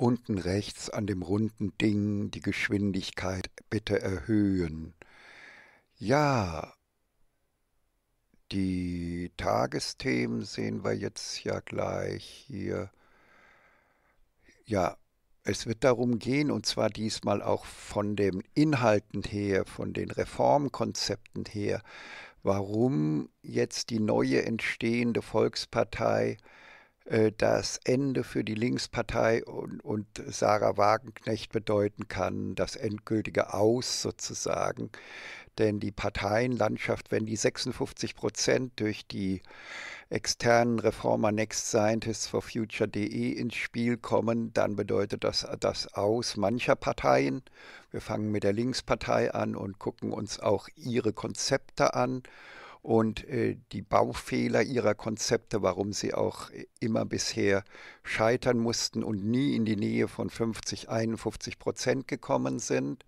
Unten rechts an dem runden Ding die Geschwindigkeit bitte erhöhen. Ja, die Tagesthemen sehen wir jetzt ja gleich hier. Ja, es wird darum gehen, und zwar diesmal auch von den Inhalten her, von den Reformkonzepten her, warum jetzt die neue entstehende Volkspartei äh, das Ende für die Linkspartei und, und Sarah Wagenknecht bedeuten kann, das endgültige Aus sozusagen. Denn die Parteienlandschaft, wenn die 56 Prozent durch die externen Reformer Next Scientists for Future.de ins Spiel kommen, dann bedeutet das das Aus mancher Parteien. Wir fangen mit der Linkspartei an und gucken uns auch ihre Konzepte an und äh, die Baufehler ihrer Konzepte, warum sie auch äh, immer bisher scheitern mussten und nie in die Nähe von 50, 51 Prozent gekommen sind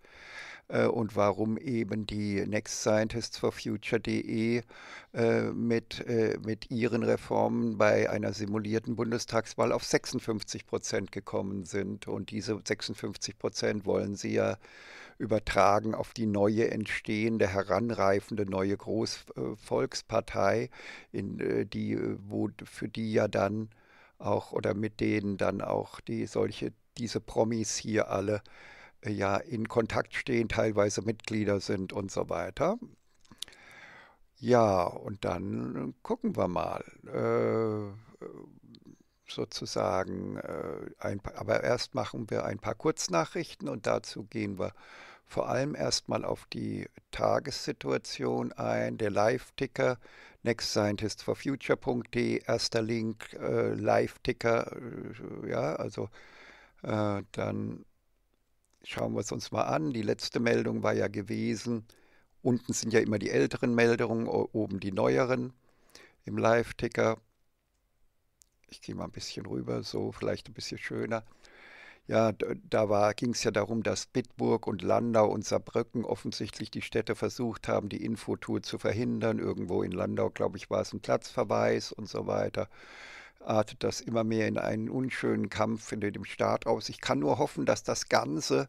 äh, und warum eben die Next Scientists for Future.de äh, mit, äh, mit ihren Reformen bei einer simulierten Bundestagswahl auf 56 Prozent gekommen sind. Und diese 56 Prozent wollen sie ja übertragen auf die neue entstehende, heranreifende neue Großvolkspartei, in, äh, die, äh, wo, für die ja dann auch oder mit denen dann auch die solche, diese Promis hier alle äh, ja in Kontakt stehen, teilweise Mitglieder sind und so weiter. Ja, und dann gucken wir mal. Äh, sozusagen, äh, ein, aber erst machen wir ein paar Kurznachrichten und dazu gehen wir vor allem erstmal auf die Tagessituation ein. Der Live-Ticker, nextscientistforfuture.de, erster Link, äh, Live-Ticker, äh, ja, also äh, dann schauen wir es uns mal an. Die letzte Meldung war ja gewesen, unten sind ja immer die älteren Meldungen, oben die neueren im Live-Ticker. Ich gehe mal ein bisschen rüber, so vielleicht ein bisschen schöner. Ja, da ging es ja darum, dass Bitburg und Landau und Saarbrücken offensichtlich die Städte versucht haben, die Infotour zu verhindern. Irgendwo in Landau, glaube ich, war es ein Platzverweis und so weiter artet das immer mehr in einen unschönen Kampf hinter dem Staat aus. Ich kann nur hoffen, dass das Ganze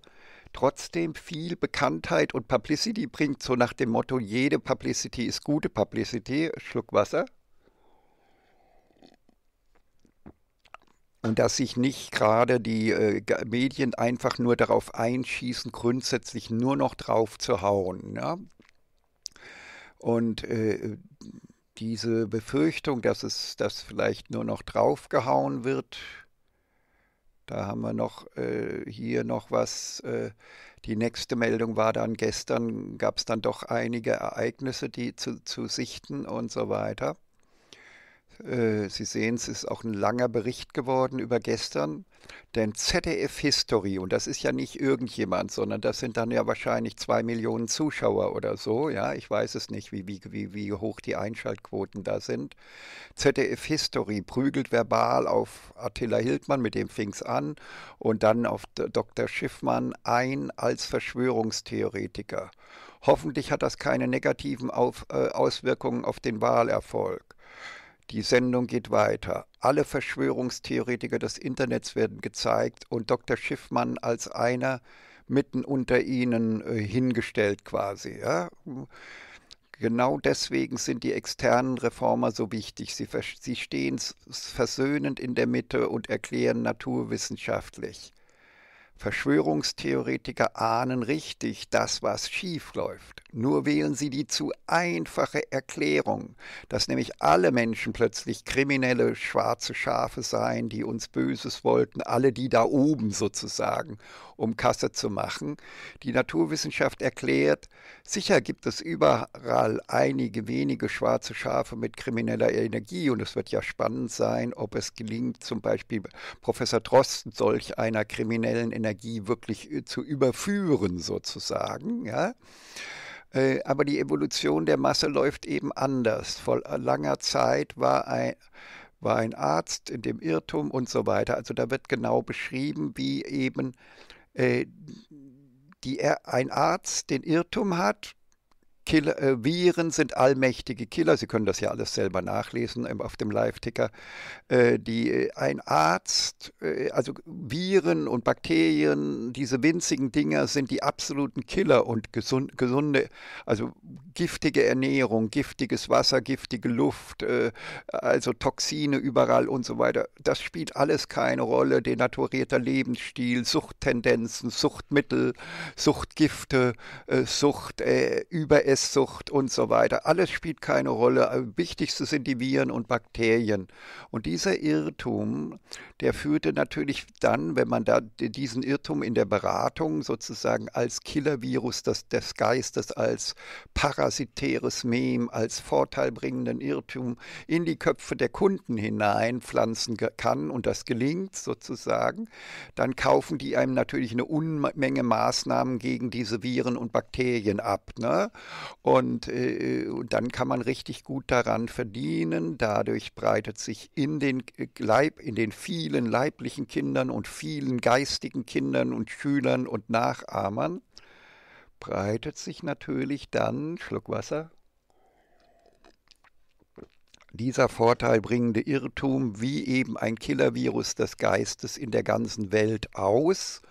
trotzdem viel Bekanntheit und Publicity bringt, so nach dem Motto, jede Publicity ist gute Publicity, Schluck Wasser. Und dass sich nicht gerade die äh, Medien einfach nur darauf einschießen, grundsätzlich nur noch drauf zu hauen. Ja? Und äh, diese Befürchtung, dass es dass vielleicht nur noch drauf gehauen wird, da haben wir noch äh, hier noch was. Äh, die nächste Meldung war dann gestern, gab es dann doch einige Ereignisse, die zu, zu sichten und so weiter. Äh, Sie sehen, es ist auch ein langer Bericht geworden über gestern. Denn ZDF History, und das ist ja nicht irgendjemand, sondern das sind dann ja wahrscheinlich zwei Millionen Zuschauer oder so. Ja, ich weiß es nicht, wie, wie, wie hoch die Einschaltquoten da sind. ZDF History prügelt verbal auf Attila Hildmann, mit dem fing es an, und dann auf Dr. Schiffmann ein als Verschwörungstheoretiker. Hoffentlich hat das keine negativen auf, äh, Auswirkungen auf den Wahlerfolg. Die Sendung geht weiter. Alle Verschwörungstheoretiker des Internets werden gezeigt und Dr. Schiffmann als einer mitten unter ihnen äh, hingestellt quasi. Ja? Genau deswegen sind die externen Reformer so wichtig. Sie, sie stehen versöhnend in der Mitte und erklären naturwissenschaftlich. Verschwörungstheoretiker ahnen richtig das, was schiefläuft. Nur wählen sie die zu einfache Erklärung, dass nämlich alle Menschen plötzlich kriminelle schwarze Schafe seien, die uns Böses wollten, alle die da oben sozusagen, um Kasse zu machen. Die Naturwissenschaft erklärt, sicher gibt es überall einige wenige schwarze Schafe mit krimineller Energie und es wird ja spannend sein, ob es gelingt, zum Beispiel Professor Drosten solch einer kriminellen Energie Energie wirklich äh, zu überführen sozusagen. Ja? Äh, aber die Evolution der Masse läuft eben anders. Vor langer Zeit war ein, war ein Arzt in dem Irrtum und so weiter. Also da wird genau beschrieben, wie eben äh, die, ein Arzt den Irrtum hat, Killer, äh, Viren sind allmächtige Killer. Sie können das ja alles selber nachlesen ähm, auf dem Live-Ticker. Äh, die, äh, ein Arzt, äh, also Viren und Bakterien, diese winzigen Dinger sind die absoluten Killer und gesund, gesunde, also giftige Ernährung, giftiges Wasser, giftige Luft, äh, also Toxine überall und so weiter. Das spielt alles keine Rolle. Denaturierter Lebensstil, Suchttendenzen, Suchtmittel, Suchtgifte, äh, Sucht, äh, Überessen. Esssucht und so weiter. Alles spielt keine Rolle. Wichtigste sind die Viren und Bakterien. Und dieser Irrtum, der führte natürlich dann, wenn man da diesen Irrtum in der Beratung sozusagen als Killervirus des, des Geistes, als parasitäres Mem, als vorteilbringenden Irrtum in die Köpfe der Kunden hineinpflanzen kann und das gelingt sozusagen, dann kaufen die einem natürlich eine Unmenge Maßnahmen gegen diese Viren und Bakterien ab. Ne? Und, äh, und dann kann man richtig gut daran verdienen. Dadurch breitet sich in den Leib, in den vielen vielen leiblichen Kindern und vielen geistigen Kindern und Schülern und Nachahmern, breitet sich natürlich dann, Schluck Wasser, dieser vorteilbringende Irrtum wie eben ein Killer-Virus des Geistes in der ganzen Welt aus.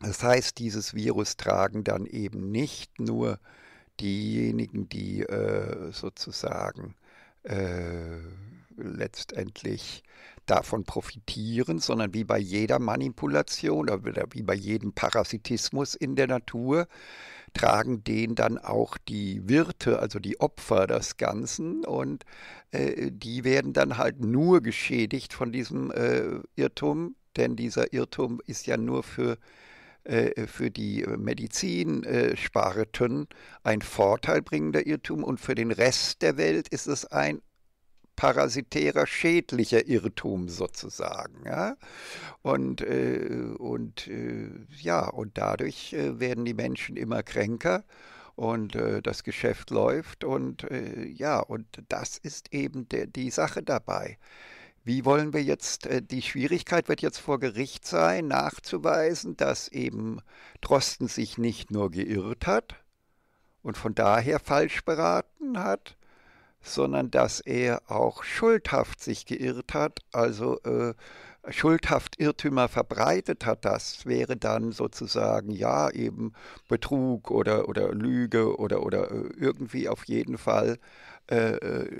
Das heißt, dieses Virus tragen dann eben nicht nur diejenigen, die äh, sozusagen äh, letztendlich davon profitieren, sondern wie bei jeder Manipulation oder wie bei jedem Parasitismus in der Natur tragen den dann auch die Wirte, also die Opfer des Ganzen und äh, die werden dann halt nur geschädigt von diesem äh, Irrtum, denn dieser Irrtum ist ja nur für äh, für die Medizinsparten äh, ein vorteilbringender Irrtum und für den Rest der Welt ist es ein parasitärer, schädlicher Irrtum sozusagen. Ja? Und, äh, und äh, ja, und dadurch äh, werden die Menschen immer kränker und äh, das Geschäft läuft und äh, ja, und das ist eben der, die Sache dabei. Wie wollen wir jetzt, äh, die Schwierigkeit wird jetzt vor Gericht sein, nachzuweisen, dass eben Drosten sich nicht nur geirrt hat und von daher falsch beraten hat, sondern dass er auch schuldhaft sich geirrt hat, also äh, schuldhaft Irrtümer verbreitet hat. Das wäre dann sozusagen ja eben Betrug oder, oder Lüge oder, oder äh, irgendwie auf jeden Fall äh, äh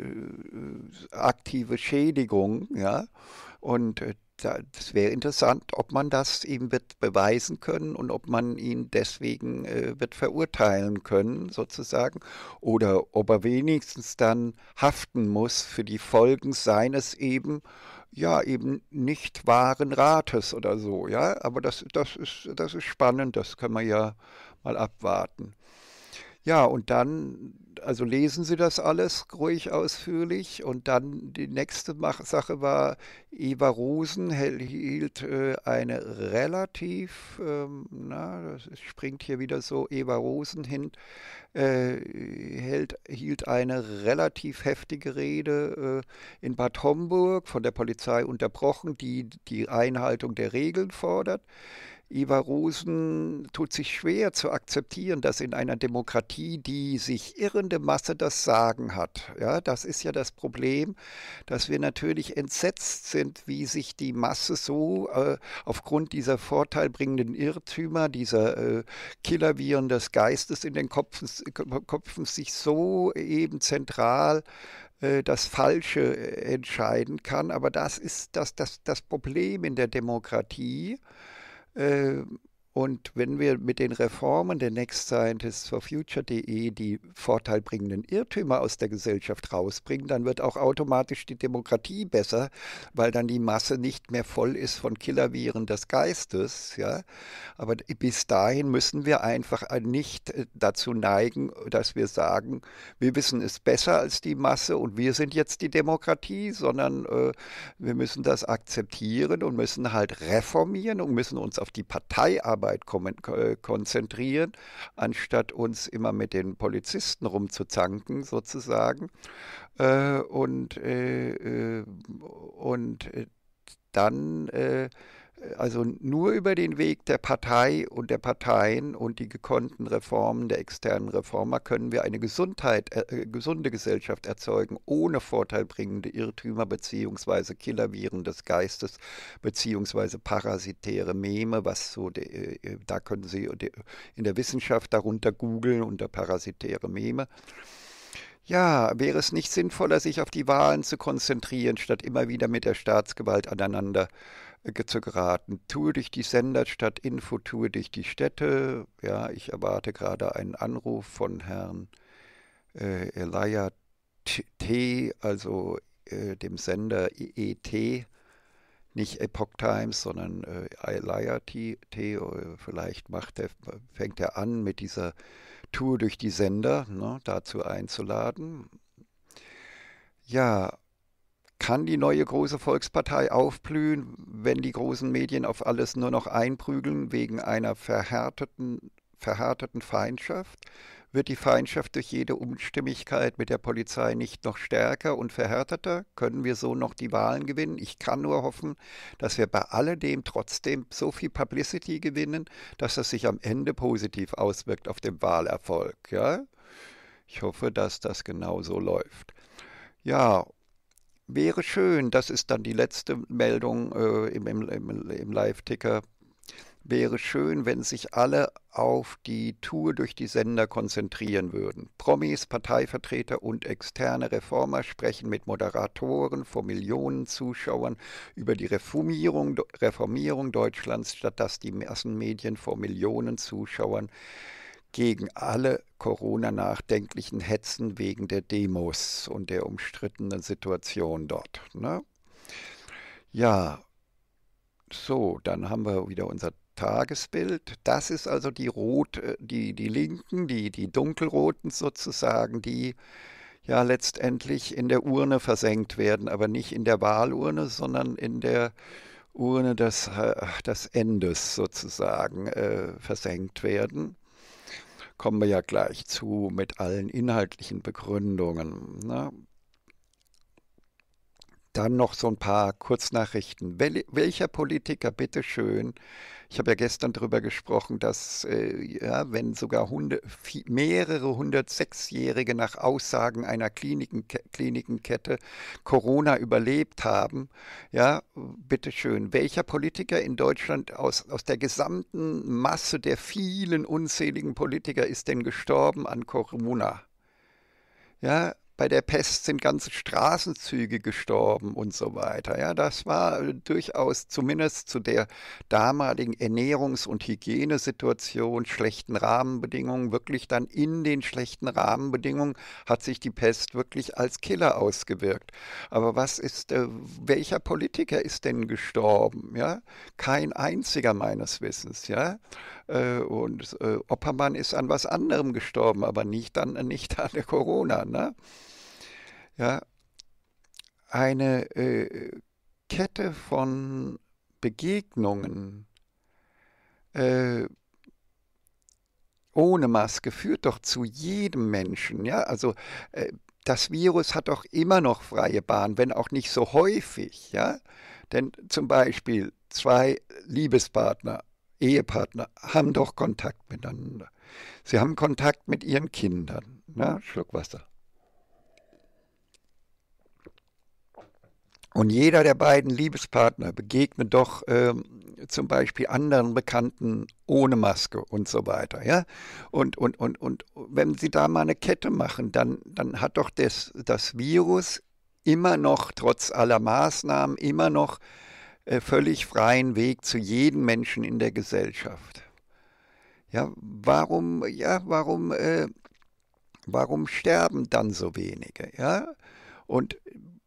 aktive Schädigung. Ja? Und äh, das wäre interessant, ob man das ihm wird beweisen können und ob man ihn deswegen äh, wird verurteilen können, sozusagen, oder ob er wenigstens dann haften muss für die Folgen seines eben, ja, eben nicht wahren Rates oder so, ja. Aber das, das, ist, das ist spannend, das können wir ja mal abwarten. Ja, und dann also lesen Sie das alles ruhig ausführlich. Und dann die nächste Sache war, Eva Rosen hielt äh, eine relativ, ähm, na, das springt hier wieder so, Eva Rosen hin, äh, hält, hielt eine relativ heftige Rede äh, in Bad Homburg, von der Polizei unterbrochen, die die Einhaltung der Regeln fordert. Ivarosen tut sich schwer zu akzeptieren, dass in einer Demokratie die sich irrende Masse das Sagen hat. Ja, das ist ja das Problem, dass wir natürlich entsetzt sind, wie sich die Masse so äh, aufgrund dieser vorteilbringenden Irrtümer, dieser äh, Killerviren des Geistes in den Kopfen, sich so eben zentral äh, das Falsche entscheiden kann. Aber das ist das, das, das Problem in der Demokratie. Uh, Und wenn wir mit den Reformen der Next Scientists for Future.de die vorteilbringenden Irrtümer aus der Gesellschaft rausbringen, dann wird auch automatisch die Demokratie besser, weil dann die Masse nicht mehr voll ist von Killerviren des Geistes. Ja? Aber bis dahin müssen wir einfach nicht äh, dazu neigen, dass wir sagen, wir wissen es besser als die Masse und wir sind jetzt die Demokratie, sondern äh, wir müssen das akzeptieren und müssen halt reformieren und müssen uns auf die Partei arbeiten Arbeit äh, konzentrieren, anstatt uns immer mit den Polizisten rumzuzanken sozusagen. Äh, und, äh, und dann also nur über den Weg der Partei und der Parteien und die gekonnten Reformen der externen Reformer können wir eine Gesundheit, äh, äh gesunde Gesellschaft erzeugen, ohne vorteilbringende Irrtümer bzw. Killerviren des Geistes bzw. parasitäre Meme, was so, de, äh, da können Sie de, in der Wissenschaft darunter googeln unter parasitäre Meme. Ja, wäre es nicht sinnvoller, sich auf die Wahlen zu konzentrieren, statt immer wieder mit der Staatsgewalt aneinander äh, äh, zu geraten. Tue durch die Sender statt Info, tue durch die Städte. Ja, ich erwarte gerade einen Anruf von Herrn äh, Elia T., also äh, dem Sender ET, e nicht Epoch Times, sondern äh, Elia T. T. Äh, vielleicht macht der, fängt er an mit dieser Tour durch die Sender, ne, dazu einzuladen. Ja, kann die neue große Volkspartei aufblühen, wenn die großen Medien auf alles nur noch einprügeln wegen einer verhärteten, verhärteten Feindschaft? Wird die Feindschaft durch jede Unstimmigkeit mit der Polizei nicht noch stärker und verhärteter? Können wir so noch die Wahlen gewinnen? Ich kann nur hoffen, dass wir bei alledem trotzdem so viel Publicity gewinnen, dass das sich am Ende positiv auswirkt auf den Wahlerfolg. Ja? Ich hoffe, dass das genau so läuft. Ja, wäre schön, das ist dann die letzte Meldung äh, im, im, im, im Live-Ticker, wäre schön, wenn sich alle auf die Tour durch die Sender konzentrieren würden. Promis, Parteivertreter und externe Reformer sprechen mit Moderatoren vor Millionen Zuschauern über die Reformierung, Reformierung Deutschlands, statt dass die Massenmedien vor Millionen Zuschauern äh, gegen alle Corona-nachdenklichen Hetzen wegen der Demos und der umstrittenen Situation dort. Ne? Ja, so, dann haben wir wieder unser Tagesbild. Das ist also die Rot, äh, die, die Linken, die, die Dunkelroten sozusagen, die ja letztendlich in der Urne versenkt werden, aber nicht in der Wahlurne, sondern in der Urne des, äh, des Endes sozusagen äh, versenkt werden kommen wir ja gleich zu mit allen inhaltlichen Begründungen. Ne? Dann noch so ein paar Kurznachrichten. Wel welcher Politiker, bitteschön, ich habe ja gestern darüber gesprochen, dass äh, ja, wenn sogar Hunde, mehrere 106-Jährige nach Aussagen einer Kliniken, Klinikenkette Corona überlebt haben, ja, bitteschön, welcher Politiker in Deutschland aus, aus der gesamten Masse der vielen unzähligen Politiker ist denn gestorben an Corona? Ja, bei der Pest sind ganze Straßenzüge gestorben und so weiter. Ja, das war äh, durchaus zumindest zu der damaligen Ernährungs- und Hygienesituation, schlechten Rahmenbedingungen, wirklich dann in den schlechten Rahmenbedingungen hat sich die Pest wirklich als Killer ausgewirkt. Aber was ist, äh, welcher Politiker ist denn gestorben? Ja, kein einziger meines Wissens. Ja, äh, und Oppermann ist an was anderem gestorben, aber nicht an, nicht an der Corona. Ne? ja, eine äh, Kette von Begegnungen äh, ohne Maske führt doch zu jedem Menschen. Ja? Also äh, das Virus hat doch immer noch freie Bahn, wenn auch nicht so häufig. Ja? Denn zum Beispiel zwei Liebespartner, Ehepartner haben doch Kontakt miteinander. Sie haben Kontakt mit ihren Kindern. Na, Schluck Wasser. Und jeder der beiden Liebespartner begegnet doch ähm, zum Beispiel anderen Bekannten ohne Maske und so weiter. Ja? Und, und, und, und wenn sie da mal eine Kette machen, dann, dann hat doch das, das Virus immer noch, trotz aller Maßnahmen, immer noch äh, völlig freien Weg zu jedem Menschen in der Gesellschaft. Ja, warum, ja, warum, äh, warum sterben dann so wenige? Ja? Und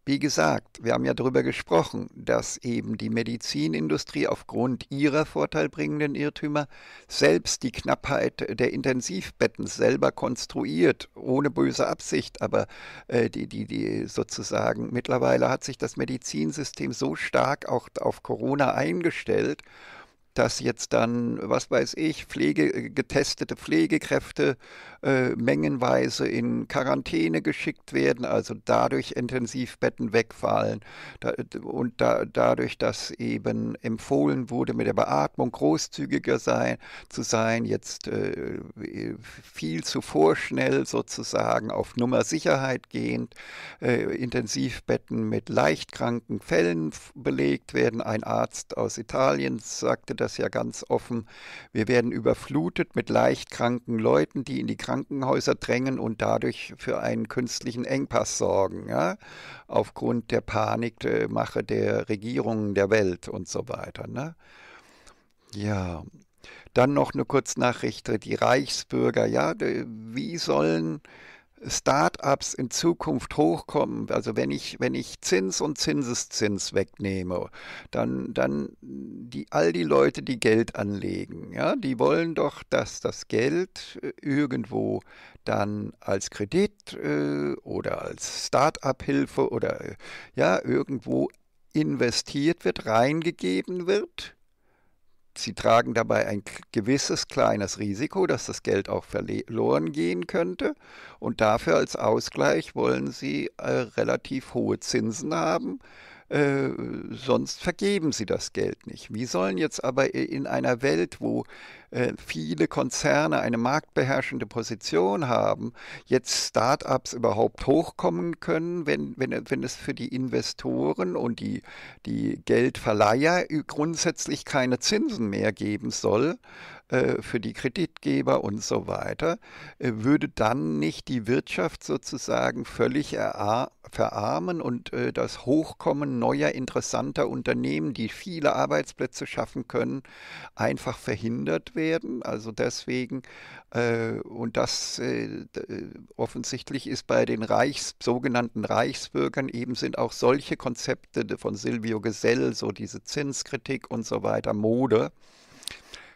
wie gesagt, wir haben ja darüber gesprochen, dass eben die Medizinindustrie aufgrund ihrer vorteilbringenden Irrtümer selbst die Knappheit der Intensivbetten selber konstruiert, ohne böse Absicht, aber äh, die, die, die sozusagen mittlerweile hat sich das Medizinsystem so stark auch auf Corona eingestellt dass jetzt dann, was weiß ich, Pflege, äh, getestete Pflegekräfte äh, mengenweise in Quarantäne geschickt werden, also dadurch Intensivbetten wegfallen da, und da, dadurch, dass eben empfohlen wurde, mit der Beatmung großzügiger sein, zu sein, jetzt äh, äh viel zu vorschnell sozusagen auf Nummer Sicherheit gehend, äh, Intensivbetten mit leichtkranken Fällen belegt werden. Ein Arzt aus Italien sagte, das ja ganz offen. Wir werden überflutet mit leicht kranken Leuten, die in die Krankenhäuser drängen und dadurch für einen künstlichen Engpass sorgen, ja? aufgrund der Panikmache der Regierungen der Welt und so weiter. Ne? Ja, dann noch eine Kurznachricht, die Reichsbürger, ja, wie sollen Startups in Zukunft hochkommen, also wenn ich, wenn ich Zins und Zinseszins wegnehme, dann, dann die, all die Leute, die Geld anlegen, ja, die wollen doch, dass das Geld äh, irgendwo dann als Kredit äh, oder als startup hilfe oder äh, ja, irgendwo investiert wird, reingegeben wird Sie tragen dabei ein gewisses kleines Risiko, dass das Geld auch verloren gehen könnte. Und dafür als Ausgleich wollen Sie äh, relativ hohe Zinsen haben. Äh, sonst vergeben sie das Geld nicht. Wie sollen jetzt aber in einer Welt, wo äh, viele Konzerne eine marktbeherrschende Position haben, jetzt Start-ups überhaupt hochkommen können, wenn, wenn, wenn es für die Investoren und die, die Geldverleiher grundsätzlich keine Zinsen mehr geben soll, äh, für die Kreditgeber und so weiter, äh, würde dann nicht die Wirtschaft sozusagen völlig verarmen und äh, das Hochkommen neuer interessanter Unternehmen, die viele Arbeitsplätze schaffen können, einfach verhindert werden. Also deswegen, und das offensichtlich ist bei den Reichs, sogenannten Reichsbürgern eben sind auch solche Konzepte von Silvio Gesell, so diese Zinskritik und so weiter, Mode.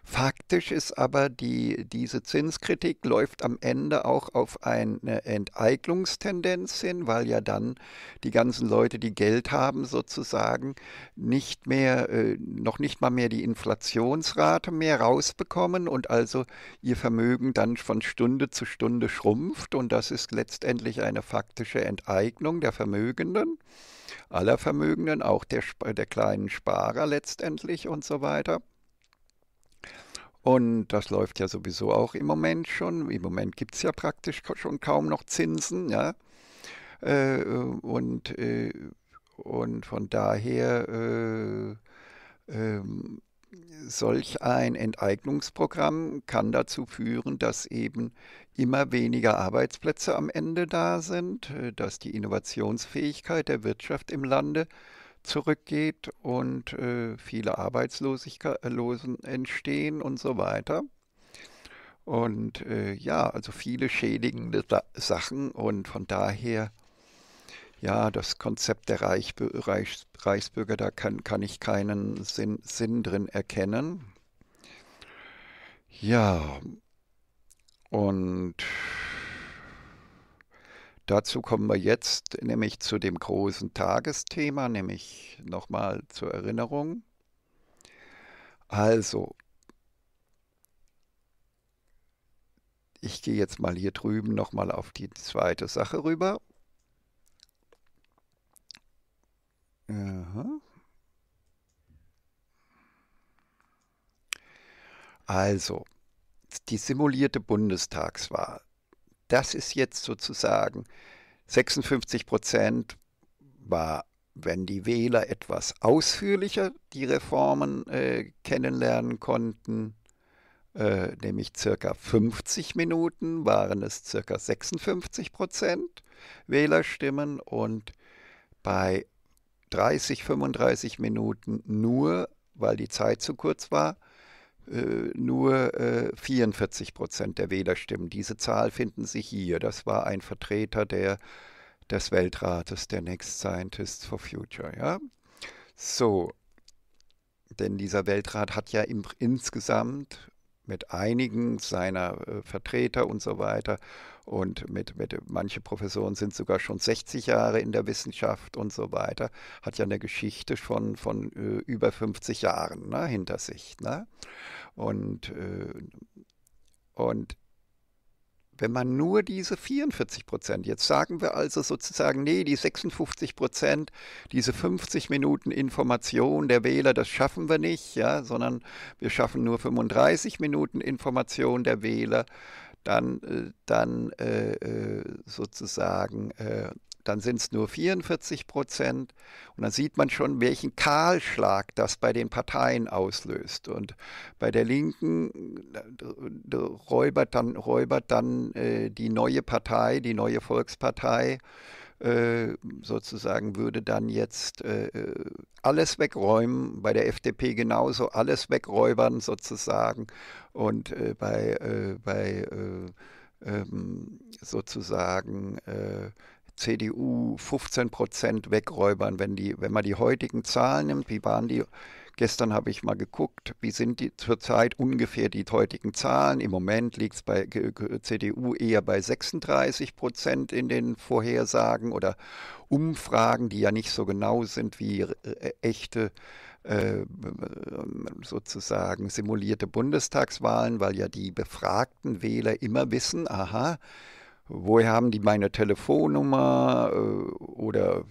Faktisch ist aber die, diese Zinskritik läuft am Ende auch auf eine Enteignungstendenz hin, weil ja dann die ganzen Leute, die Geld haben, sozusagen nicht mehr, äh, noch nicht mal mehr die Inflationsrate mehr rausbekommen und also ihr Vermögen dann von Stunde zu Stunde schrumpft und das ist letztendlich eine faktische Enteignung der Vermögenden aller Vermögenden, auch der, der kleinen Sparer letztendlich und so weiter. Und das läuft ja sowieso auch im Moment schon. Im Moment gibt es ja praktisch schon kaum noch Zinsen. Ja? Äh, und, äh, und von daher, äh, ähm, solch ein Enteignungsprogramm kann dazu führen, dass eben immer weniger Arbeitsplätze am Ende da sind, äh, dass die Innovationsfähigkeit der Wirtschaft im Lande äh, zurückgeht und äh, viele Arbeitslosen äh, entstehen und so weiter. Und äh, ja, also viele schädigende da Sachen und von daher, ja, das Konzept der Reichbü Reichs Reichsbürger, da kann, kann ich keinen Sinn, Sinn drin erkennen. Ja, und Dazu kommen wir jetzt nämlich zu dem großen Tagesthema, nämlich nochmal zur Erinnerung. Also, ich gehe jetzt mal hier drüben nochmal auf die zweite Sache rüber. Aha. Also, die simulierte Bundestagswahl das ist jetzt sozusagen 56 Prozent war, wenn die Wähler etwas ausführlicher die Reformen äh, kennenlernen konnten, äh, nämlich circa 50 Minuten, waren es circa 56 Prozent Wählerstimmen und bei 30, 35 Minuten nur, weil die Zeit zu kurz war, äh, nur 44 äh, Prozent der Wählerstimmen. Diese Zahl finden Sie hier. Das war ein Vertreter der, des Weltrates, der Next Scientists for Future. Ja? So, denn dieser Weltrat hat ja im, insgesamt mit einigen seiner äh, Vertreter und so weiter und mit, mit manche Professoren sind sogar schon 60 Jahre in der Wissenschaft und so weiter, hat ja eine Geschichte schon von äh, über 50 Jahren ne, hinter sich. Ne? Und, äh, und wenn man nur diese 44 Prozent, jetzt sagen wir also sozusagen, nee, die 56 Prozent, diese 50 Minuten Information der Wähler, das schaffen wir nicht, ja, sondern wir schaffen nur 35 Minuten Information der Wähler, dann, äh, dann äh, äh, sozusagen, äh, dann sind es nur 44 Prozent. Und dann sieht man schon, welchen Kahlschlag das bei den Parteien auslöst. Und bei der Linken räubert dann, räubert dann äh, die neue Partei, die neue Volkspartei, äh, sozusagen würde dann jetzt alles wegräumen, bei der FDP genauso alles wegräubern sozusagen und äh, bei, äh, bei äh, ähm, sozusagen äh, CDU 15 Prozent wegräubern, wenn, die, wenn man die heutigen Zahlen nimmt, wie waren die? Gestern habe ich mal geguckt, wie sind die zurzeit ungefähr die heutigen Zahlen. Im Moment liegt es bei CDU eher bei 36 Prozent in den Vorhersagen oder Umfragen, die ja nicht so genau sind wie äh, echte äh, sozusagen simulierte Bundestagswahlen, weil ja die befragten Wähler immer wissen, aha, woher haben die meine Telefonnummer äh, oder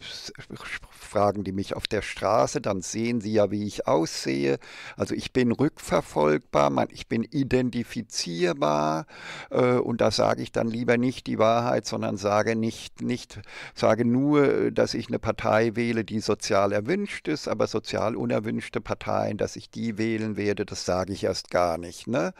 fragen die mich auf der Straße, dann sehen sie ja, wie ich aussehe. Also ich bin rückverfolgbar, ich bin identifizierbar äh, und da sage ich dann lieber nicht die Wahrheit, sondern sage nicht, nicht, sage nur, dass ich eine Partei wähle, die sozial erwünscht ist, aber sozial unerwünschte Parteien, dass ich die wählen werde, das sage ich erst gar nicht. Ne?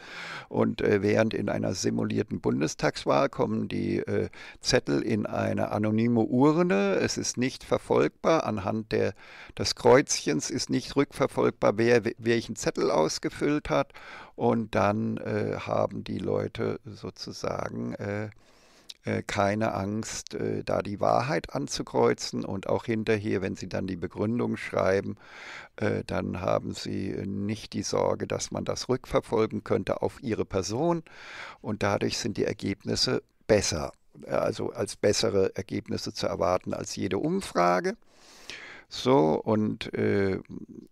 Und äh, während in einer simulierten Bundestagswahl kommen die die äh, Zettel in eine anonyme Urne. Es ist nicht verfolgbar. Anhand der, des Kreuzchens ist nicht rückverfolgbar, wer welchen Zettel ausgefüllt hat. Und dann äh, haben die Leute sozusagen äh, äh keine Angst, äh, da die Wahrheit anzukreuzen und auch hinterher, wenn sie dann die Begründung schreiben, äh, dann haben sie nicht die Sorge, dass man das rückverfolgen könnte auf ihre Person und dadurch sind die Ergebnisse besser, äh, also als bessere Ergebnisse zu erwarten als jede Umfrage. So, und äh,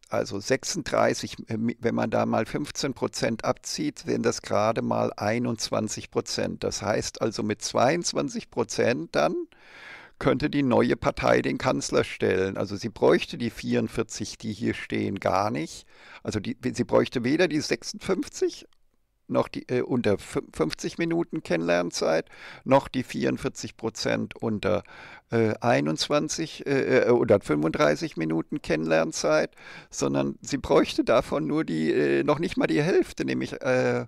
also 36, äh, wenn man da mal 15 Prozent abzieht, sind das gerade mal 21 Prozent. Das heißt also mit 22 Prozent dann könnte die neue Partei den Kanzler stellen. Also sie bräuchte die 44, die hier stehen, gar nicht. Also die, sie bräuchte weder die 56 noch die äh, unter 50 Minuten Kennenlernzeit, noch die 44 Prozent unter äh, 21 äh, äh, oder 35 Minuten Kennenlernzeit, sondern sie bräuchte davon nur die äh, noch nicht mal die Hälfte, nämlich äh,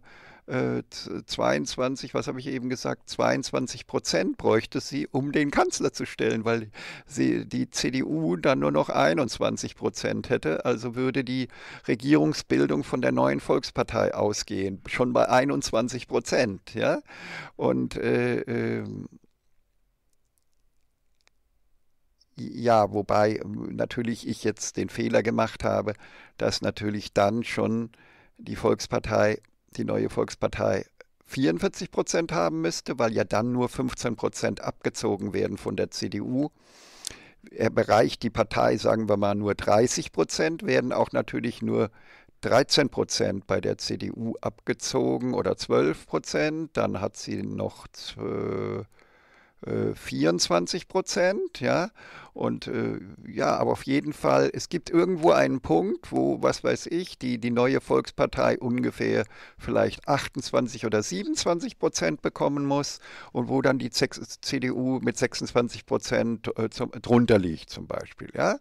22, äh, was habe ich eben gesagt, 22 Prozent bräuchte sie, um den Kanzler zu stellen, weil sie, die CDU dann nur noch 21 Prozent hätte. Also würde die Regierungsbildung von der neuen Volkspartei ausgehen, schon bei 21 Prozent. Ja? Und äh, äh, ja, wobei ähm, natürlich ich jetzt den Fehler gemacht habe, dass natürlich dann schon die Volkspartei die neue Volkspartei 44 Prozent haben müsste, weil ja dann nur 15 Prozent abgezogen werden von der CDU. Er bereicht die Partei, sagen wir mal, nur 30 Prozent, werden auch natürlich nur 13 Prozent bei der CDU abgezogen oder 12 Prozent. Dann hat sie noch 24 äh, Prozent, ja. Und äh, ja, aber auf jeden Fall, es gibt irgendwo einen Punkt, wo, was weiß ich, die, die neue Volkspartei ungefähr vielleicht 28 oder 27 Prozent bekommen muss und wo dann die CDU mit 26 Prozent äh, zum, drunter liegt zum Beispiel, ja.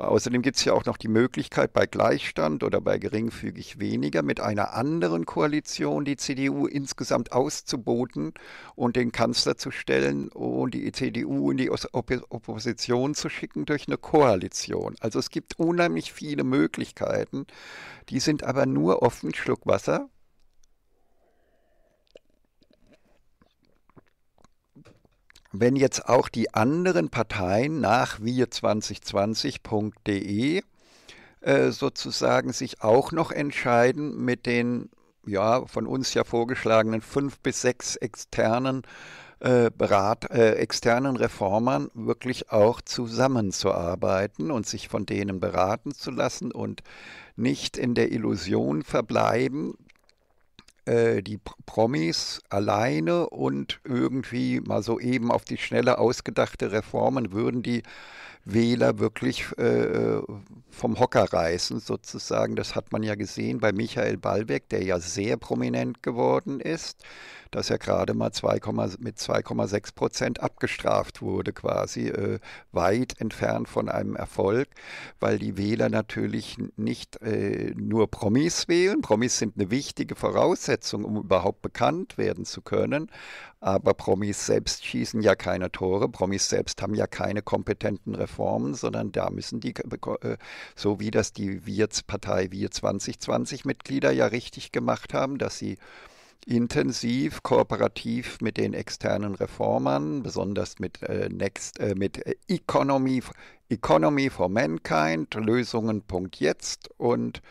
Außerdem gibt es ja auch noch die Möglichkeit, bei Gleichstand oder bei geringfügig weniger mit einer anderen Koalition die CDU insgesamt auszuboten und den Kanzler zu stellen und die CDU in die Opposition zu schicken durch eine Koalition. Also es gibt unheimlich viele Möglichkeiten, die sind aber nur offen Schluck Wasser wenn jetzt auch die anderen Parteien nach wir2020.de äh, sozusagen sich auch noch entscheiden mit den ja von uns ja vorgeschlagenen fünf bis sechs externen äh, Berat, äh, externen Reformern wirklich auch zusammenzuarbeiten und sich von denen beraten zu lassen und nicht in der Illusion verbleiben, äh, die Promis alleine und irgendwie mal so eben auf die schnelle ausgedachte Reformen würden die Wähler wirklich äh, äh vom Hocker reißen, sozusagen. Das hat man ja gesehen bei Michael Ballbeck, der ja sehr prominent geworden ist dass er gerade mal 2, mit 2,6 Prozent abgestraft wurde, quasi äh, weit entfernt von einem Erfolg, weil die Wähler natürlich nicht äh, nur Promis wählen. Promis sind eine wichtige Voraussetzung, um überhaupt bekannt werden zu können. Aber Promis selbst schießen ja keine Tore, Promis selbst haben ja keine kompetenten Reformen, sondern da müssen die, äh, äh, so wie das die wir, Partei Wir 2020 Mitglieder ja richtig gemacht haben, dass sie intensiv kooperativ mit den externen Reformern, besonders mit, äh, Next, äh, mit äh, Economy, Economy for Mankind, Lösungen.jetzt und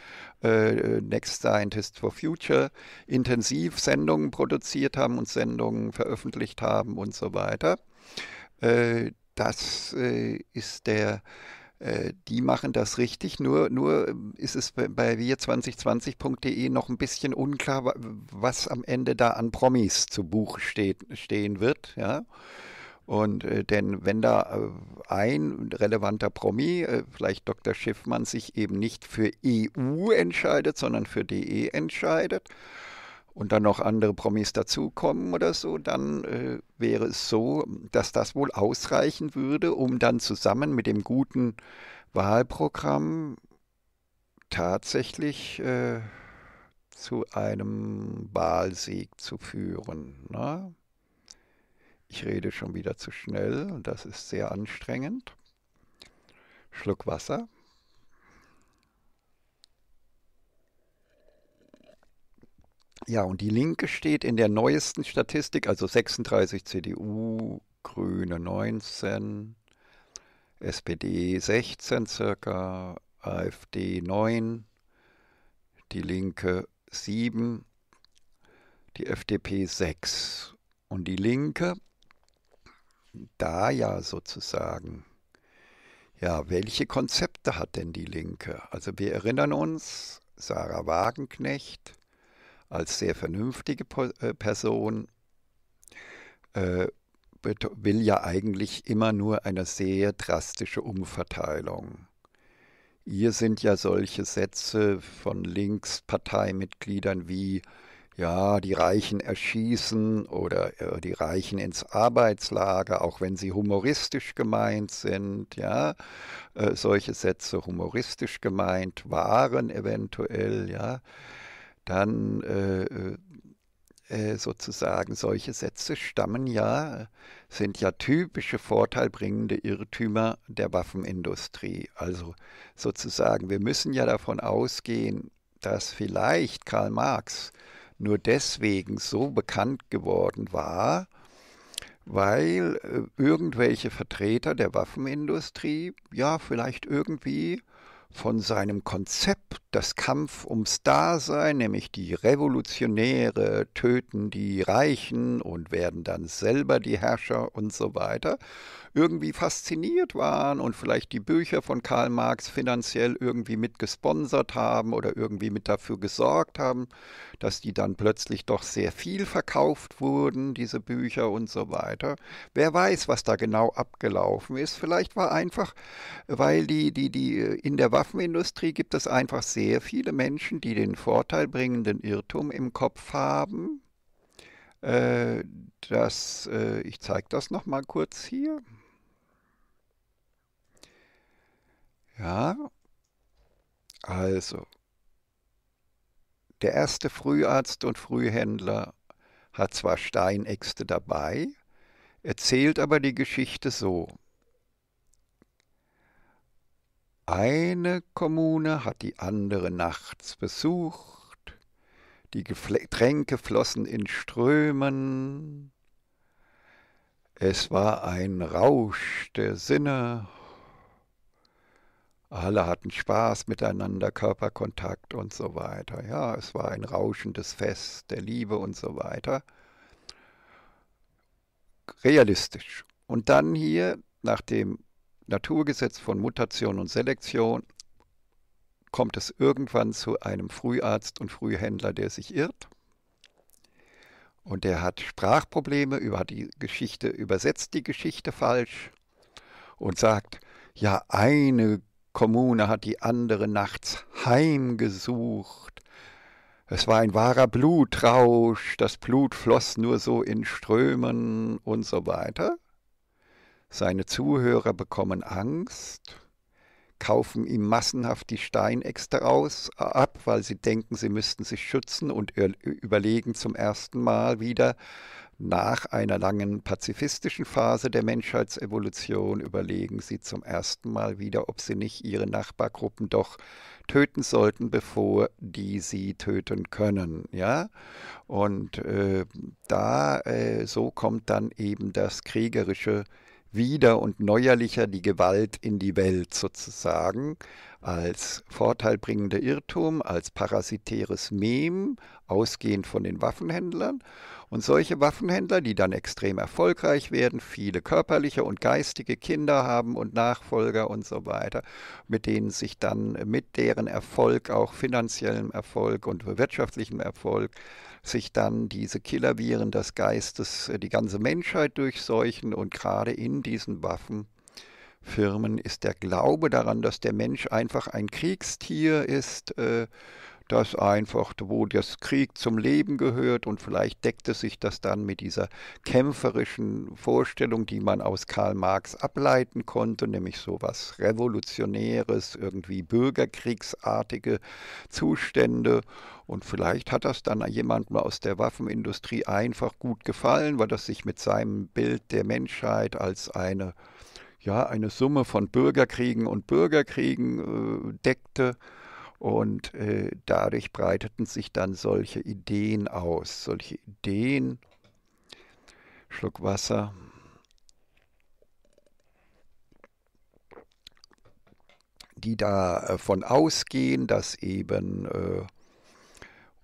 äh, Next Scientist for Future intensiv Sendungen produziert haben und Sendungen veröffentlicht haben und so weiter. Äh, das äh, ist der äh, die machen das richtig, nur, nur ähm, ist es bei wir2020.de noch ein bisschen unklar, was am Ende da an Promis zu Buch steht, stehen wird. Ja? Und äh, denn wenn da äh, ein relevanter Promi, vielleicht Dr. Schiffmann, sich eben nicht für EU entscheidet, sondern für DE entscheidet, und dann noch andere Promis dazukommen oder so, dann äh, wäre es so, dass das wohl ausreichen würde, um dann zusammen mit dem guten Wahlprogramm tatsächlich äh, zu einem Wahlsieg zu führen. Ne? Ich rede schon wieder zu schnell und das ist sehr anstrengend. Schluck Wasser. Ja, und die Linke steht in der neuesten Statistik, also 36 CDU, Grüne 19, SPD 16 circa, AfD 9, die Linke 7, die FDP 6. Und die Linke, da ja sozusagen, ja, welche Konzepte hat denn die Linke? Also wir erinnern uns, Sarah Wagenknecht, als sehr vernünftige äh, Person äh, will ja eigentlich immer nur eine sehr drastische Umverteilung. Ihr sind ja solche Sätze von Linksparteimitgliedern wie ja, die Reichen erschießen oder äh, die Reichen ins Arbeitslager, auch wenn sie humoristisch gemeint sind, ja, äh, solche Sätze humoristisch gemeint waren eventuell, ja dann äh, äh, äh, sozusagen solche Sätze stammen ja, sind ja typische vorteilbringende Irrtümer der Waffenindustrie. Also sozusagen, wir müssen ja davon ausgehen, dass vielleicht Karl Marx nur deswegen so bekannt geworden war, weil äh, irgendwelche Vertreter der Waffenindustrie ja vielleicht irgendwie von seinem Konzept, das Kampf ums Dasein, nämlich die Revolutionäre töten die Reichen und werden dann selber die Herrscher und so weiter, irgendwie fasziniert waren und vielleicht die Bücher von Karl Marx finanziell irgendwie mitgesponsert haben oder irgendwie mit dafür gesorgt haben, dass die dann plötzlich doch sehr viel verkauft wurden, diese Bücher und so weiter. Wer weiß, was da genau abgelaufen ist. Vielleicht war einfach, weil die, die, die in der Waffenindustrie gibt es einfach sehr viele Menschen, die den vorteilbringenden Irrtum im Kopf haben, äh, das, äh, ich zeige das nochmal kurz hier. Ja, also, der erste Früharzt und Frühhändler hat zwar Steinäxte dabei, erzählt aber die Geschichte so. Eine Kommune hat die andere nachts besucht, die Getränke flossen in Strömen. Es war ein Rausch der Sinne. Alle hatten Spaß miteinander, Körperkontakt und so weiter. Ja, es war ein rauschendes Fest der Liebe und so weiter. Realistisch. Und dann hier nach dem Naturgesetz von Mutation und Selektion kommt es irgendwann zu einem Früharzt und Frühhändler, der sich irrt. Und der hat Sprachprobleme, über die Geschichte, übersetzt die Geschichte falsch und sagt, ja, eine Kommune hat die andere nachts heimgesucht. Es war ein wahrer Blutrausch, das Blut floss nur so in Strömen und so weiter. Seine Zuhörer bekommen Angst kaufen ihm massenhaft die Steinäxte aus, äh, ab, weil sie denken, sie müssten sich schützen und überlegen zum ersten Mal wieder nach einer langen pazifistischen Phase der Menschheitsevolution, überlegen sie zum ersten Mal wieder, ob sie nicht ihre Nachbargruppen doch töten sollten, bevor die sie töten können. Ja? Und äh, da, äh, so kommt dann eben das kriegerische äh, wieder und neuerlicher die Gewalt in die Welt sozusagen als vorteilbringender Irrtum, als parasitäres Mem, ausgehend von den Waffenhändlern. Und solche Waffenhändler, die dann extrem erfolgreich werden, viele körperliche und geistige Kinder haben und Nachfolger und so weiter, mit denen sich dann mit deren Erfolg auch finanziellem Erfolg und wirtschaftlichem Erfolg sich dann diese Killerviren des Geistes äh, die ganze Menschheit durchseuchen und gerade in diesen Waffenfirmen ist der Glaube daran, dass der Mensch einfach ein Kriegstier ist, äh, das einfach, wo das Krieg zum Leben gehört und vielleicht deckte sich das dann mit dieser kämpferischen Vorstellung, die man aus Karl Marx ableiten konnte, nämlich so was Revolutionäres, irgendwie Bürgerkriegsartige Zustände und vielleicht hat das dann jemandem aus der Waffenindustrie einfach gut gefallen, weil das sich mit seinem Bild der Menschheit als eine, ja, eine Summe von Bürgerkriegen und Bürgerkriegen äh, deckte. Und äh, dadurch breiteten sich dann solche Ideen aus. Solche Ideen. Schluck Wasser. die davon äh, ausgehen, dass eben äh,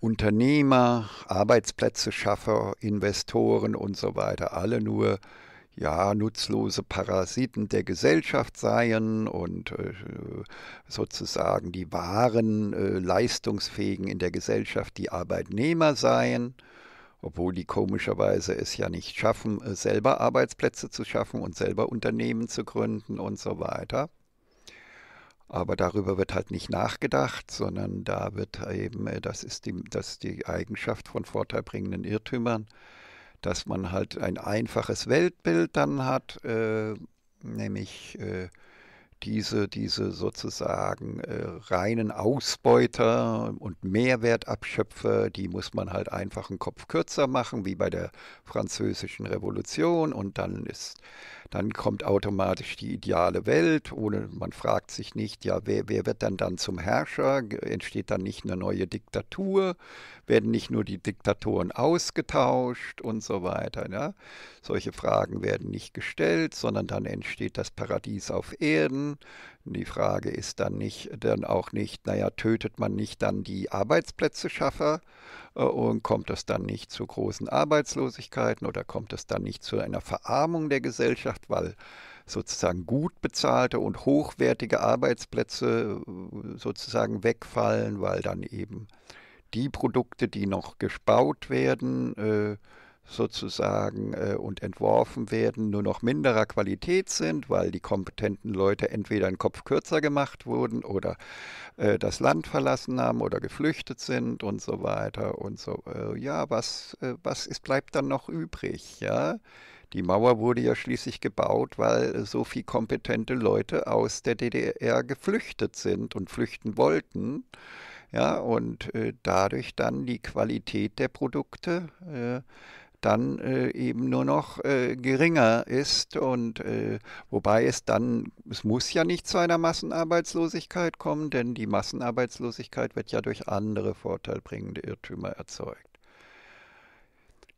Unternehmer, Arbeitsplätze Arbeitsplätzeschaffer, Investoren und so weiter, alle nur ja, nutzlose Parasiten der Gesellschaft seien und äh, sozusagen die wahren äh, Leistungsfähigen in der Gesellschaft die Arbeitnehmer seien, obwohl die komischerweise es ja nicht schaffen, äh, selber Arbeitsplätze zu schaffen und selber Unternehmen zu gründen und so weiter. Aber darüber wird halt nicht nachgedacht, sondern da wird eben, äh, das ist die, das ist die Eigenschaft von vorteilbringenden Irrtümern, dass man halt ein einfaches Weltbild dann hat, äh, nämlich äh, diese, diese sozusagen äh, reinen Ausbeuter und Mehrwertabschöpfer, die muss man halt einfach einen Kopf kürzer machen, wie bei der französischen Revolution und dann ist, dann kommt automatisch die ideale Welt, ohne man fragt sich nicht, ja, wer, wer wird dann dann zum Herrscher? Entsteht dann nicht eine neue Diktatur? Werden nicht nur die Diktatoren ausgetauscht und so weiter? Ja? Solche Fragen werden nicht gestellt, sondern dann entsteht das Paradies auf Erden die Frage ist dann nicht, dann auch nicht, naja, tötet man nicht dann die Arbeitsplätzeschaffer äh, und kommt es dann nicht zu großen Arbeitslosigkeiten oder kommt es dann nicht zu einer Verarmung der Gesellschaft, weil sozusagen gut bezahlte und hochwertige Arbeitsplätze äh, sozusagen wegfallen, weil dann eben die Produkte, die noch gespaut werden, äh, sozusagen äh, und entworfen werden, nur noch minderer Qualität sind, weil die kompetenten Leute entweder einen Kopf kürzer gemacht wurden oder äh, das Land verlassen haben oder geflüchtet sind und so weiter und so. Äh, ja, was, äh, was ist, bleibt dann noch übrig? Ja? Die Mauer wurde ja schließlich gebaut, weil so viel kompetente Leute aus der DDR geflüchtet sind und flüchten wollten. Ja, und äh, dadurch dann die Qualität der Produkte äh, dann äh, eben nur noch äh, geringer ist. Und äh, wobei es dann, es muss ja nicht zu einer Massenarbeitslosigkeit kommen, denn die Massenarbeitslosigkeit wird ja durch andere vorteilbringende Irrtümer erzeugt.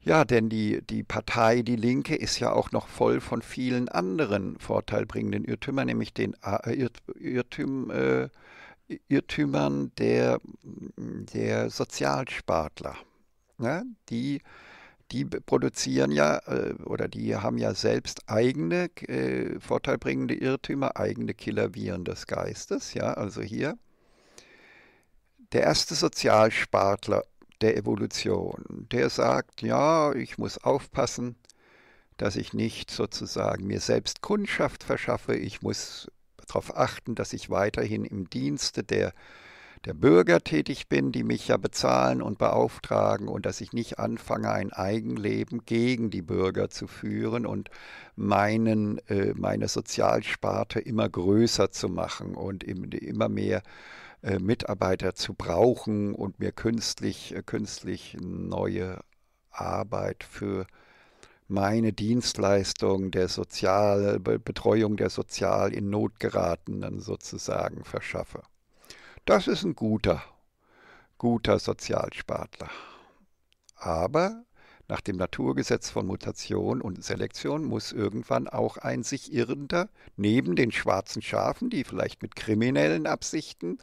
Ja, denn die, die Partei Die Linke ist ja auch noch voll von vielen anderen vorteilbringenden Irrtümern, nämlich den äh, Irrtüm, äh, Irrtümern der, der Sozialspartler. Ja, ne? die die produzieren ja äh, oder die haben ja selbst eigene äh, vorteilbringende Irrtümer, eigene Killerviren des Geistes. Ja, also hier der erste Sozialspartler der Evolution, der sagt, ja, ich muss aufpassen, dass ich nicht sozusagen mir selbst Kundschaft verschaffe, ich muss darauf achten, dass ich weiterhin im Dienste der äh, der Bürger tätig bin, die mich ja bezahlen und beauftragen und dass ich nicht anfange, ein Eigenleben gegen die Bürger zu führen und meinen, äh, meine Sozialsparte immer größer zu machen und immer mehr äh, Mitarbeiter zu brauchen und mir künstlich, äh, künstlich neue Arbeit für meine Dienstleistung der Sozial Betreuung der sozial in Not geratenen sozusagen verschaffe. Das ist ein guter, guter Sozialspartler. Aber nach dem Naturgesetz von Mutation und Selektion muss irgendwann auch ein sich irrender, neben den schwarzen Schafen, die vielleicht mit kriminellen Absichten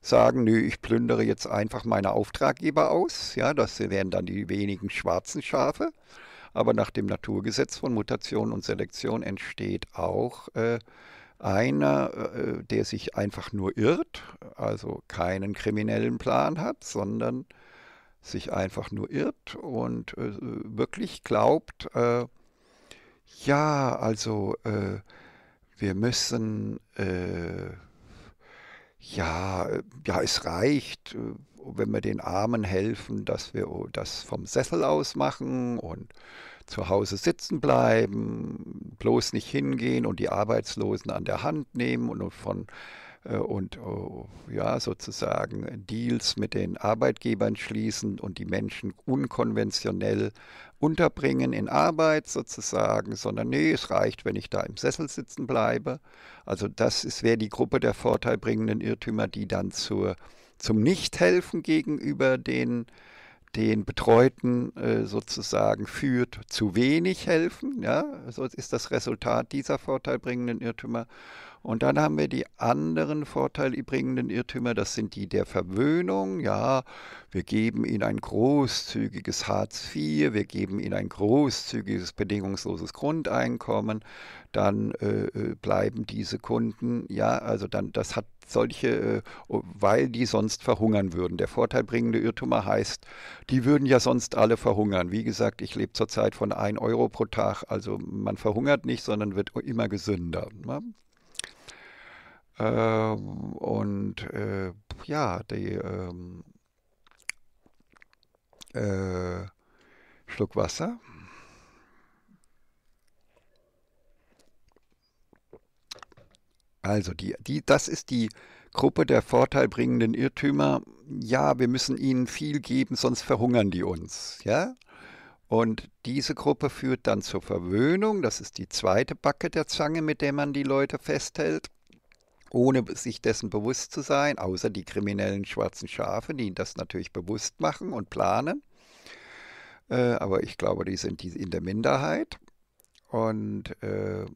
sagen, nö, ich plündere jetzt einfach meine Auftraggeber aus, ja, das wären dann die wenigen schwarzen Schafe, aber nach dem Naturgesetz von Mutation und Selektion entsteht auch äh, einer, äh, der sich einfach nur irrt, also keinen kriminellen Plan hat, sondern sich einfach nur irrt und äh, wirklich glaubt, äh, ja, also wir müssen, ja, ja, es reicht, wenn wir den Armen helfen, dass wir das vom Sessel aus machen und zu Hause sitzen bleiben, bloß nicht hingehen und die Arbeitslosen an der Hand nehmen und von äh, und oh, ja sozusagen Deals mit den Arbeitgebern schließen und die Menschen unkonventionell unterbringen in Arbeit sozusagen, sondern nee, es reicht, wenn ich da im Sessel sitzen bleibe. Also das wäre die Gruppe der vorteilbringenden Irrtümer, die dann zur zum Nichthelfen gegenüber den, den Betreuten äh, sozusagen führt zu wenig helfen. Ja? So ist das Resultat dieser vorteilbringenden Irrtümer. Und dann haben wir die anderen vorteilbringenden Irrtümer, das sind die der Verwöhnung. Ja, wir geben ihnen ein großzügiges Hartz IV, wir geben ihnen ein großzügiges bedingungsloses Grundeinkommen. Dann äh, äh, bleiben diese Kunden, ja, also dann, das hat solche, äh, oh, weil die sonst verhungern würden. Der vorteilbringende Irrtümer heißt, die würden ja sonst alle verhungern. Wie gesagt, ich lebe zurzeit von 1 Euro pro Tag, also man verhungert nicht, sondern wird immer gesünder. Ne? Ähm, und äh, ja, die ähm, äh, Schluck Wasser. Also, die, die, das ist die Gruppe der vorteilbringenden Irrtümer. Ja, wir müssen ihnen viel geben, sonst verhungern die uns. Ja? Und diese Gruppe führt dann zur Verwöhnung. Das ist die zweite Backe der Zange, mit der man die Leute festhält ohne sich dessen bewusst zu sein, außer die kriminellen schwarzen Schafe, die ihnen das natürlich bewusst machen und planen. Äh, aber ich glaube, die sind die in der Minderheit. Und, äh,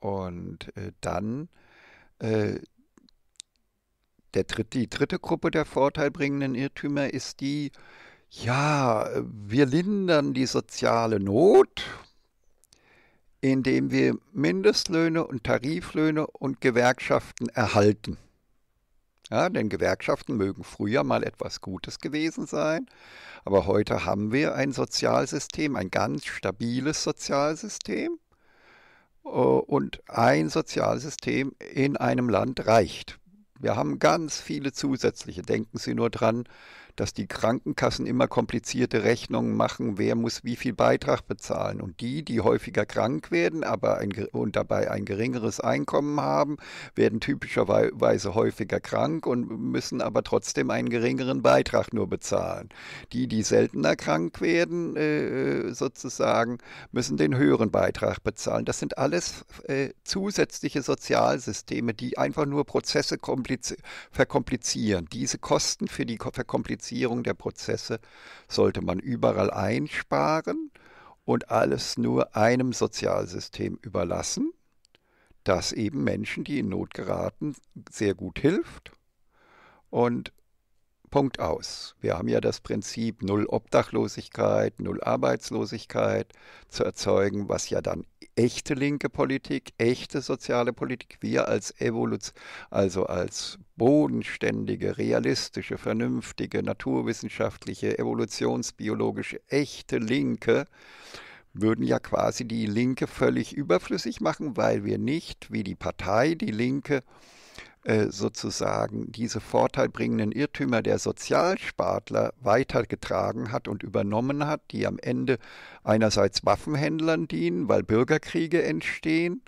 und äh, dann äh, der dritte, die dritte Gruppe der vorteilbringenden Irrtümer ist die, ja, wir lindern die soziale Not indem wir Mindestlöhne und Tariflöhne und Gewerkschaften erhalten. Ja, denn Gewerkschaften mögen früher mal etwas Gutes gewesen sein, aber heute haben wir ein Sozialsystem, ein ganz stabiles Sozialsystem äh, und ein Sozialsystem in einem Land reicht. Wir haben ganz viele zusätzliche. Denken Sie nur dran, dass die Krankenkassen immer komplizierte Rechnungen machen, wer muss wie viel Beitrag bezahlen. Und die, die häufiger krank werden aber ein, und dabei ein geringeres Einkommen haben, werden typischerweise häufiger krank und müssen aber trotzdem einen geringeren Beitrag nur bezahlen. Die, die seltener krank werden, äh, sozusagen, müssen den höheren Beitrag bezahlen. Das sind alles äh, zusätzliche Sozialsysteme, die einfach nur Prozesse verkomplizieren. Diese Kosten für die verkomplizierten Komplizierung der Prozesse sollte man überall einsparen und alles nur einem Sozialsystem überlassen, das eben Menschen, die in Not geraten, sehr gut hilft und Punkt aus. Wir haben ja das Prinzip Null Obdachlosigkeit, Null Arbeitslosigkeit zu erzeugen, was ja dann echte linke Politik, echte soziale Politik, wir als Evolution, also als bodenständige, realistische, vernünftige, naturwissenschaftliche, evolutionsbiologische, echte Linke, würden ja quasi die Linke völlig überflüssig machen, weil wir nicht, wie die Partei, die Linke, äh, sozusagen diese vorteilbringenden Irrtümer der Sozialspartler weitergetragen hat und übernommen hat, die am Ende einerseits Waffenhändlern dienen, weil Bürgerkriege entstehen,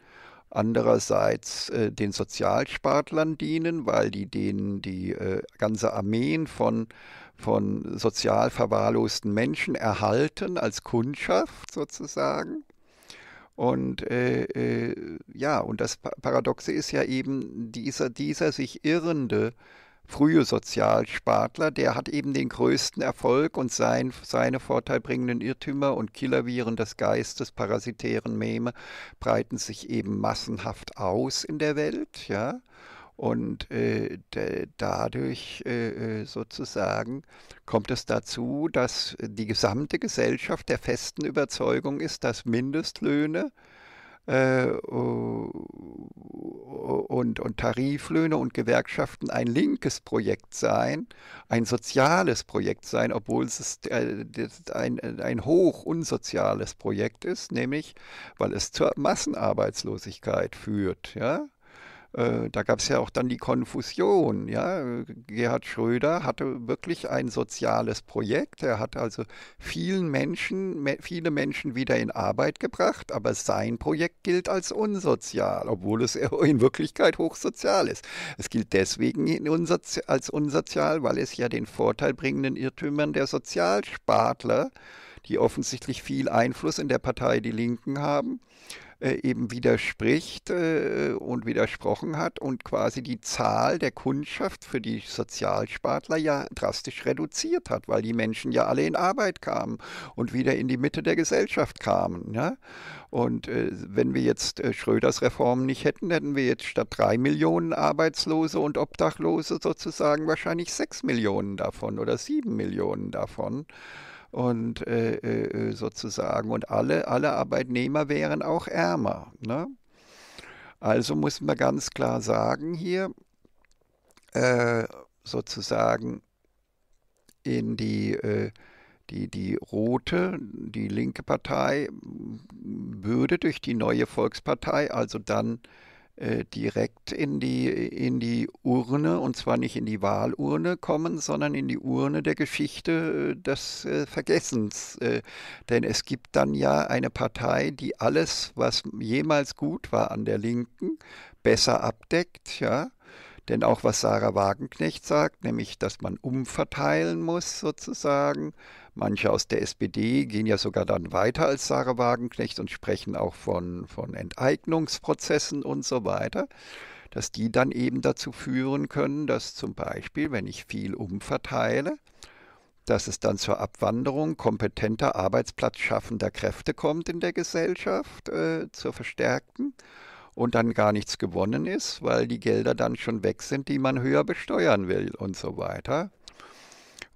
andererseits äh, den Sozialspartlern dienen, weil die denen die äh, ganze Armeen von von sozial verwahrlosten Menschen erhalten als Kundschaft sozusagen und äh, äh, ja, und das Paradoxe ist ja eben, dieser, dieser sich irrende frühe Sozialspartler, der hat eben den größten Erfolg und sein, seine vorteilbringenden Irrtümer und Killerviren des Geistes, parasitären Meme breiten sich eben massenhaft aus in der Welt, ja. Und äh, dadurch äh, äh, sozusagen kommt es dazu, dass die gesamte Gesellschaft der festen Überzeugung ist, dass Mindestlöhne äh, und, und Tariflöhne und Gewerkschaften ein linkes Projekt sein, ein soziales Projekt sein, obwohl es äh, ein, ein hoch unsoziales Projekt ist, nämlich weil es zur Massenarbeitslosigkeit führt. Ja? Äh, da gab es ja auch dann die Konfusion. Ja? Gerhard Schröder hatte wirklich ein soziales Projekt. Er hat also vielen Menschen, viele Menschen wieder in Arbeit gebracht, aber sein Projekt gilt als unsozial, obwohl es in Wirklichkeit hochsozial ist. Es gilt deswegen als unsozial, weil es ja den vorteilbringenden Irrtümern der Sozialspartler, die offensichtlich viel Einfluss in der Partei Die Linken haben, äh, eben widerspricht äh, und widersprochen hat und quasi die Zahl der Kundschaft für die Sozialspartler ja drastisch reduziert hat, weil die Menschen ja alle in Arbeit kamen und wieder in die Mitte der Gesellschaft kamen. Ja? Und äh, wenn wir jetzt Schröders Reformen nicht hätten, hätten wir jetzt statt drei Millionen Arbeitslose und Obdachlose sozusagen wahrscheinlich sechs Millionen davon oder sieben Millionen davon und äh, äh, äh, sozusagen und alle, alle Arbeitnehmer wären auch ärmer. Ne? Also muss man ganz klar sagen hier, äh, sozusagen in die, äh, die, die rote, die linke Partei würde durch die neue Volkspartei, also dann äh, direkt in die, in die Urne, und zwar nicht in die Wahlurne kommen, sondern in die Urne der Geschichte äh, des äh, Vergessens. denn es gibt dann ja eine Partei, die alles, was jemals gut war an der Linken, besser abdeckt, ja. Denn auch was Sarah Wagenknecht sagt, nämlich, dass man umverteilen muss sozusagen, Manche aus der SPD gehen ja sogar dann weiter als Sarah Wagenknecht und sprechen auch von, von Enteignungsprozessen und so weiter, dass die dann eben dazu führen können, dass zum Beispiel, wenn ich viel umverteile, dass es dann zur Abwanderung kompetenter, arbeitsplatzschaffender Kräfte kommt in der Gesellschaft, äh, zur verstärkten, und dann gar nichts gewonnen ist, weil die Gelder dann schon weg sind, die man höher besteuern will und so weiter.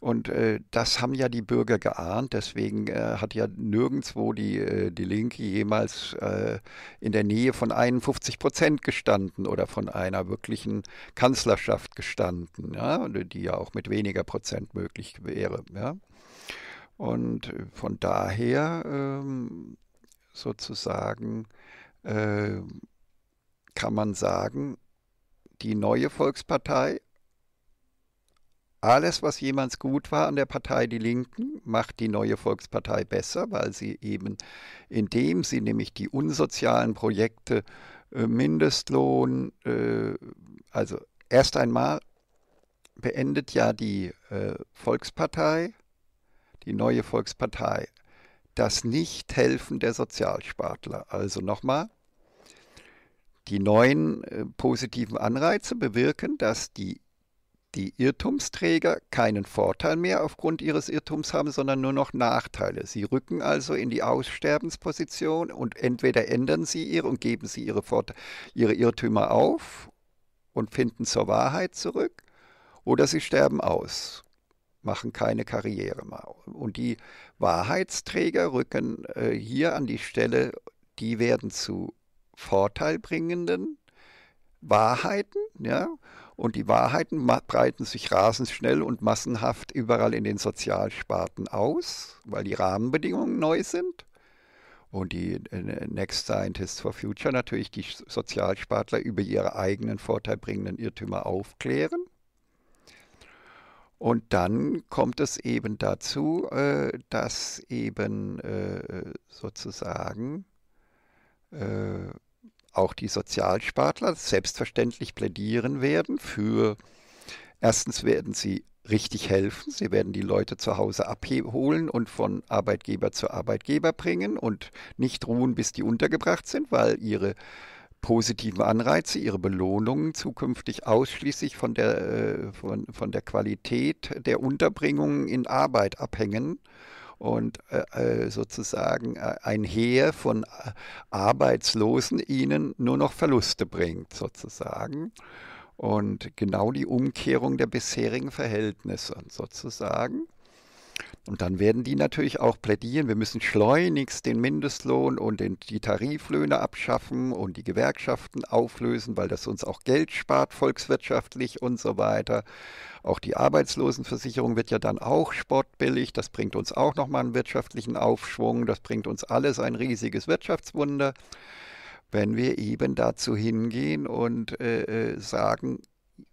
Und äh, das haben ja die Bürger geahnt. Deswegen äh, hat ja nirgendwo die, äh, die Linke jemals äh, in der Nähe von 51 Prozent gestanden oder von einer wirklichen Kanzlerschaft gestanden, ja? die ja auch mit weniger Prozent möglich wäre. Ja? Und äh, von daher ähm, sozusagen äh, kann man sagen, die neue Volkspartei alles, was jemals gut war an der Partei Die Linken, macht die neue Volkspartei besser, weil sie eben, indem sie nämlich die unsozialen Projekte äh, Mindestlohn, äh, also erst einmal beendet ja die äh, Volkspartei, die neue Volkspartei, das Nichthelfen der Sozialspartler. Also nochmal, die neuen positiven Anreize bewirken, dass die die Irrtumsträger keinen Vorteil mehr aufgrund ihres Irrtums haben, sondern nur noch Nachteile. Sie rücken also in die Aussterbensposition und entweder ändern sie ihre und geben sie ihre, Vorte ihre Irrtümer auf und finden zur Wahrheit zurück, oder sie sterben aus, machen keine Karriere mehr. Und die Wahrheitsträger rücken äh, hier an die Stelle, die werden zu vorteilbringenden Wahrheiten, ja, und die Wahrheiten breiten sich rasend schnell und massenhaft überall in den Sozialsparten aus, weil die Rahmenbedingungen neu sind. Und die äh, Next Scientists for Future natürlich die Sozialspartler über ihre eigenen vorteilbringenden Irrtümer aufklären. Und dann kommt es eben dazu, äh, dass eben äh, sozusagen auch die Sozialspartler selbstverständlich plädieren werden für, erstens werden sie richtig helfen, sie werden die Leute zu Hause abholen und von Arbeitgeber zu Arbeitgeber bringen und nicht ruhen, bis die untergebracht sind, weil ihre positiven Anreize, ihre Belohnungen zukünftig ausschließlich von der, äh, von, von der Qualität der Unterbringung in Arbeit abhängen und äh, äh sozusagen äh, ein Heer von äh, Arbeitslosen ihnen nur noch Verluste bringt, sozusagen. Und genau die Umkehrung der bisherigen Verhältnisse sozusagen. Und dann werden die natürlich auch plädieren, wir müssen schleunigst den Mindestlohn und den, die Tariflöhne abschaffen und die Gewerkschaften auflösen, weil das uns auch Geld spart volkswirtschaftlich und so weiter. Auch die Arbeitslosenversicherung wird ja dann auch sportbillig. Das bringt uns auch nochmal einen wirtschaftlichen Aufschwung. Das bringt uns alles ein riesiges Wirtschaftswunder, wenn wir eben dazu hingehen und äh, äh sagen,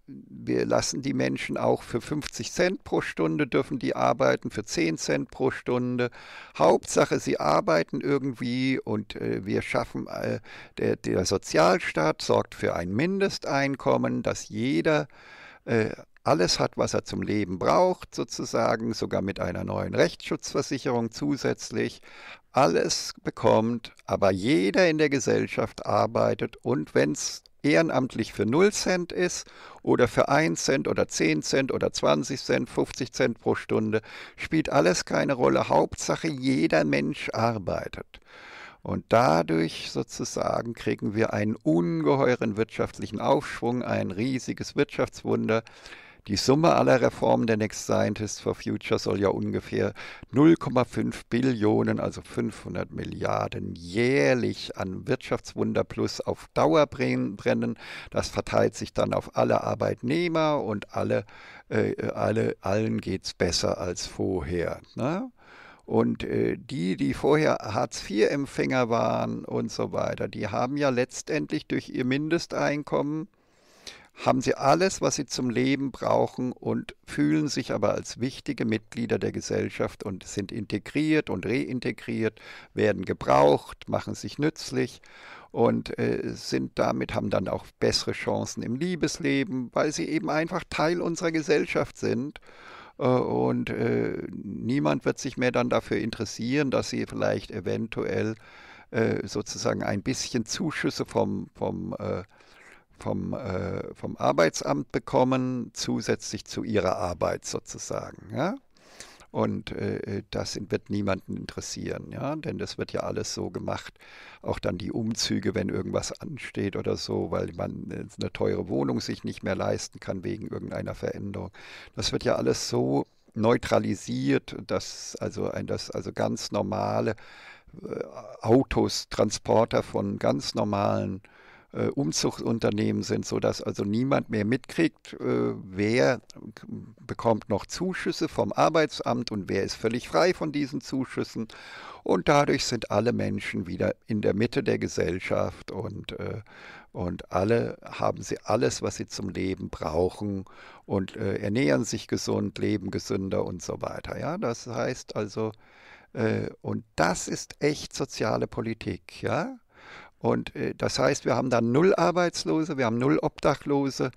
wir lassen die Menschen auch für 50 Cent pro Stunde, dürfen die arbeiten für 10 Cent pro Stunde. Hauptsache, sie arbeiten irgendwie und äh, wir schaffen, äh, der, der, Sozialstaat sorgt für ein Mindesteinkommen, dass jeder äh, alles hat, was er zum Leben braucht, sozusagen, sogar mit einer neuen Rechtsschutzversicherung zusätzlich. Alles bekommt, aber jeder in der Gesellschaft arbeitet und wenn es ehrenamtlich für 0 Cent ist oder für 1 Cent oder 10 Cent oder 20 Cent, 50 Cent pro Stunde, spielt alles keine Rolle. Hauptsache, jeder Mensch arbeitet. Und dadurch sozusagen kriegen wir einen ungeheuren wirtschaftlichen Aufschwung, ein riesiges Wirtschaftswunder. Die Summe aller Reformen der Next Scientists for Future soll ja ungefähr 0,5 Billionen, also 500 Milliarden jährlich an Wirtschaftswunder plus auf Dauer brennen. Das verteilt sich dann auf alle Arbeitnehmer und alle, äh, äh alle allen geht es besser als vorher. Ne? Und äh, die, die vorher Hartz-IV-Empfänger waren und so weiter, die haben ja letztendlich durch ihr Mindesteinkommen haben sie alles, was sie zum Leben brauchen und fühlen sich aber als wichtige Mitglieder der Gesellschaft und sind integriert und reintegriert, werden gebraucht, machen sich nützlich und äh, sind damit, haben dann auch bessere Chancen im Liebesleben, weil sie eben einfach Teil unserer Gesellschaft sind. Äh, und äh, niemand wird sich mehr dann dafür interessieren, dass sie vielleicht eventuell äh, sozusagen ein bisschen Zuschüsse vom, vom äh, vom, äh, vom Arbeitsamt bekommen, zusätzlich zu ihrer Arbeit sozusagen. Ja? Und äh, äh das wird niemanden interessieren, ja, denn das wird ja alles so gemacht. Auch dann die Umzüge, wenn irgendwas ansteht oder so, weil man äh, eine teure Wohnung sich nicht mehr leisten kann wegen irgendeiner Veränderung. Das wird ja alles so neutralisiert, dass also ein, das also ganz normale äh, Autos, Transporter von ganz normalen äh, Umzugsunternehmen sind, sodass also niemand mehr mitkriegt, äh, wer bekommt noch Zuschüsse vom Arbeitsamt und wer ist völlig frei von diesen Zuschüssen. Und dadurch sind alle Menschen wieder in der Mitte der Gesellschaft und, äh, und alle haben sie alles, was sie zum Leben brauchen und ernähren sich gesund, leben gesünder und so weiter. Ja, das heißt also, und das ist echt soziale Politik, ja. Und äh, das heißt, wir haben dann null Arbeitslose, wir haben null Obdachlose,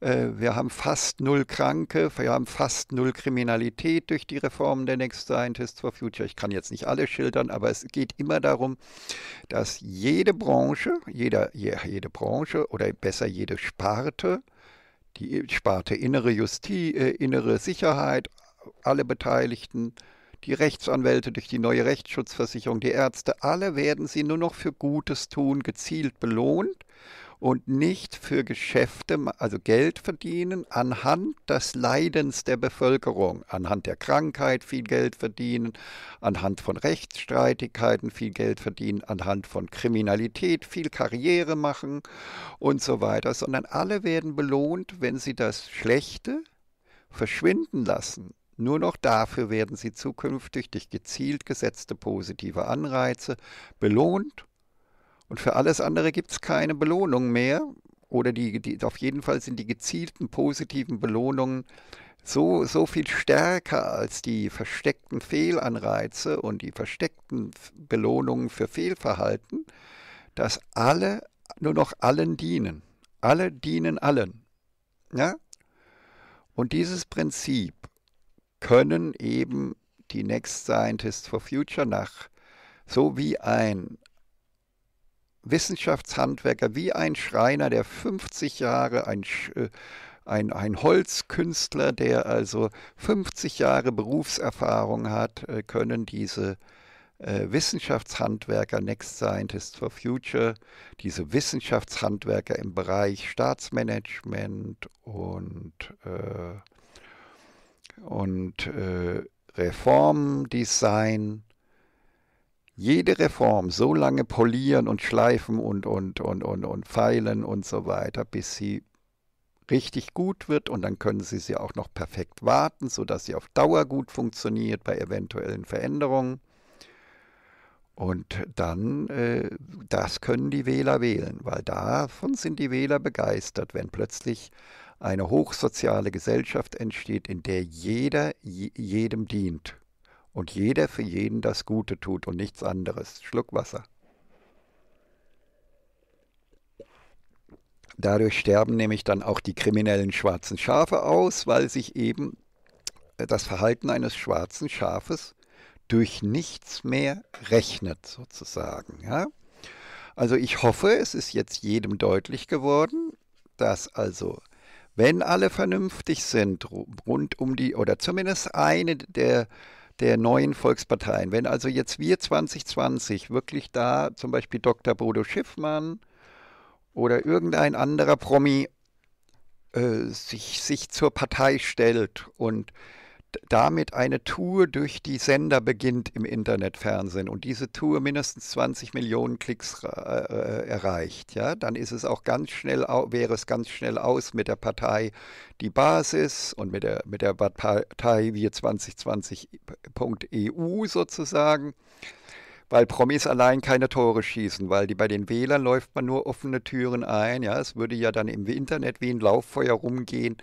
äh, wir haben fast null Kranke, wir haben fast null Kriminalität durch die Reformen der Next Scientists for Future. Ich kann jetzt nicht alle schildern, aber es geht immer darum, dass jede Branche, jeder, jede Branche oder besser jede Sparte, die Sparte innere Justiz, äh, innere Sicherheit, alle Beteiligten, die Rechtsanwälte, durch die neue Rechtsschutzversicherung, die Ärzte, alle werden sie nur noch für Gutes tun gezielt belohnt und nicht für Geschäfte, also Geld verdienen, anhand des Leidens der Bevölkerung, anhand der Krankheit viel Geld verdienen, anhand von Rechtsstreitigkeiten viel Geld verdienen, anhand von Kriminalität viel Karriere machen und so weiter, sondern alle werden belohnt, wenn sie das Schlechte verschwinden lassen nur noch dafür werden sie zukünftig durch gezielt gesetzte positive Anreize belohnt und für alles andere gibt es keine Belohnung mehr. Oder die, die, auf jeden Fall sind die gezielten positiven Belohnungen so, so viel stärker als die versteckten Fehlanreize und die versteckten Belohnungen für Fehlverhalten, dass alle nur noch allen dienen. Alle dienen allen. Ja? Und dieses Prinzip können eben die Next Scientists for Future nach, so wie ein Wissenschaftshandwerker, wie ein Schreiner, der 50 Jahre ein, äh, ein, ein Holzkünstler, der also 50 Jahre Berufserfahrung hat, äh, können diese äh, Wissenschaftshandwerker Next Scientist for Future, diese Wissenschaftshandwerker im Bereich Staatsmanagement und äh, und äh, Reformdesign. Jede Reform so lange polieren und schleifen und, und, und, und, und feilen und so weiter, bis sie richtig gut wird und dann können Sie sie auch noch perfekt warten, sodass sie auf Dauer gut funktioniert bei eventuellen Veränderungen. Und dann, äh, das können die Wähler wählen, weil davon sind die Wähler begeistert, wenn plötzlich eine hochsoziale Gesellschaft entsteht, in der jeder jedem dient und jeder für jeden das Gute tut und nichts anderes. Schluck Wasser. Dadurch sterben nämlich dann auch die kriminellen schwarzen Schafe aus, weil sich eben äh, das Verhalten eines schwarzen Schafes durch nichts mehr rechnet, sozusagen. Ja? Also ich hoffe, es ist jetzt jedem deutlich geworden, dass also wenn alle vernünftig sind, rund um die, oder zumindest eine der der neuen Volksparteien. Wenn also jetzt wir 2020 wirklich da zum Beispiel Dr. Bodo Schiffmann oder irgendein anderer Promi äh, sich, sich zur Partei stellt und damit eine Tour durch die Sender beginnt im Internetfernsehen und diese Tour mindestens 20 Millionen Klicks äh, äh, erreicht, ja, dann ist es auch ganz schnell wäre es ganz schnell aus mit der Partei die Basis und mit der mit der Partei wir 2020.eu sozusagen, weil Promis allein keine Tore schießen, weil die bei den Wählern läuft man nur offene Türen ein, ja, es würde ja dann im Internet wie ein Lauffeuer rumgehen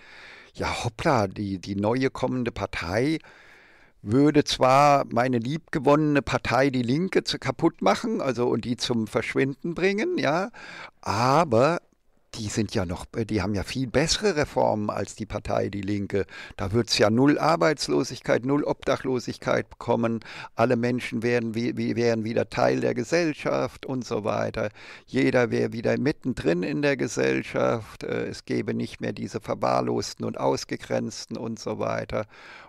ja hoppla, die, die neue kommende Partei würde zwar meine liebgewonnene Partei Die Linke zu kaputt machen, also und die zum Verschwinden bringen, ja, aber die sind ja noch, äh, die haben ja viel bessere Reformen als die Partei Die Linke. Da wird es ja null Arbeitslosigkeit, null Obdachlosigkeit bekommen. Alle Menschen werden, wie, wären wieder Teil der Gesellschaft und so weiter. Jeder wäre wieder mittendrin in der Gesellschaft. Äh, es gäbe nicht mehr diese Verwahrlosten und Ausgegrenzten und so weiter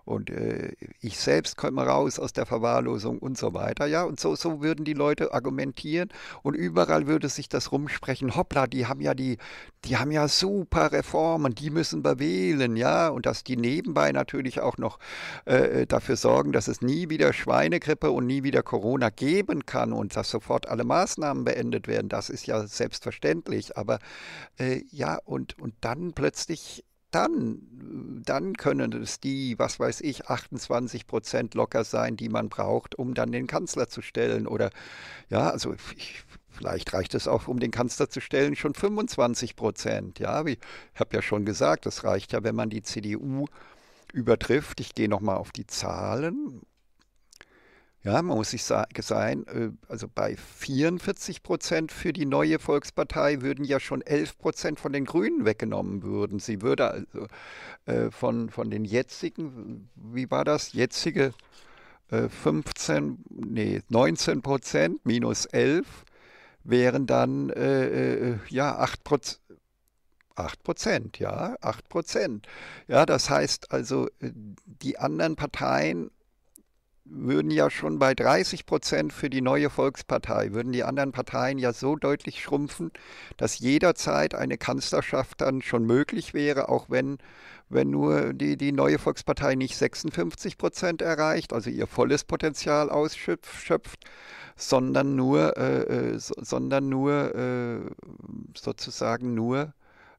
und äh, ich selbst komme raus aus der Verwahrlosung und so weiter. Ja, und so, so würden die Leute argumentieren und überall würde sich das rumsprechen, hoppla, die haben ja die, die haben ja super Reformen, die müssen wir wählen, ja, und dass die nebenbei natürlich auch noch äh, äh dafür sorgen, dass es nie wieder Schweinegrippe und nie wieder Corona geben kann und dass sofort alle Maßnahmen beendet werden, das ist ja selbstverständlich, aber äh, ja, und, und dann plötzlich dann, dann können es die, was weiß ich, 28 Prozent locker sein, die man braucht, um dann den Kanzler zu stellen. Oder ja, also ich, vielleicht reicht es auch, um den Kanzler zu stellen, schon 25 Prozent. Ja, ich habe ja schon gesagt, das reicht ja, wenn man die CDU übertrifft. Ich gehe nochmal auf die Zahlen. Ja, man muss sich sagen, äh, also bei 44 Prozent für die neue Volkspartei würden ja schon 11 Prozent von den Grünen weggenommen würden. Sie würde also äh, von, von den jetzigen, wie war das, jetzige 15, äh, nee, 19 Prozent minus 11 wären dann äh, ja 8 Prozent. 8 Prozent, ja, 8 Prozent. Ja, das heißt also, die anderen Parteien würden ja schon bei 30 Prozent für die neue Volkspartei, würden die anderen Parteien ja so deutlich schrumpfen, dass jederzeit eine Kanzlerschaft dann schon möglich wäre, auch wenn, wenn nur die, die neue Volkspartei nicht 56 Prozent erreicht, also ihr volles Potenzial ausschöpft, sondern nur, äh, äh, so, sondern nur äh, sozusagen nur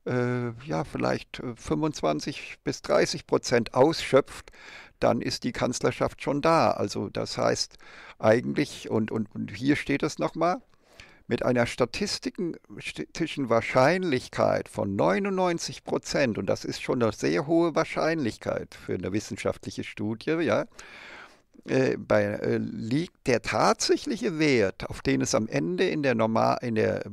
äh, ja, vielleicht 25 äh, bis 30 Prozent ausschöpft, dann ist die Kanzlerschaft schon da. Also das heißt eigentlich, und, und, und hier steht es nochmal, mit einer statistischen Wahrscheinlichkeit von 99 Prozent, und das ist schon eine sehr hohe Wahrscheinlichkeit für eine wissenschaftliche Studie, ja, äh, bei, äh, liegt der tatsächliche Wert, auf den es am Ende in der, normal, in der äh,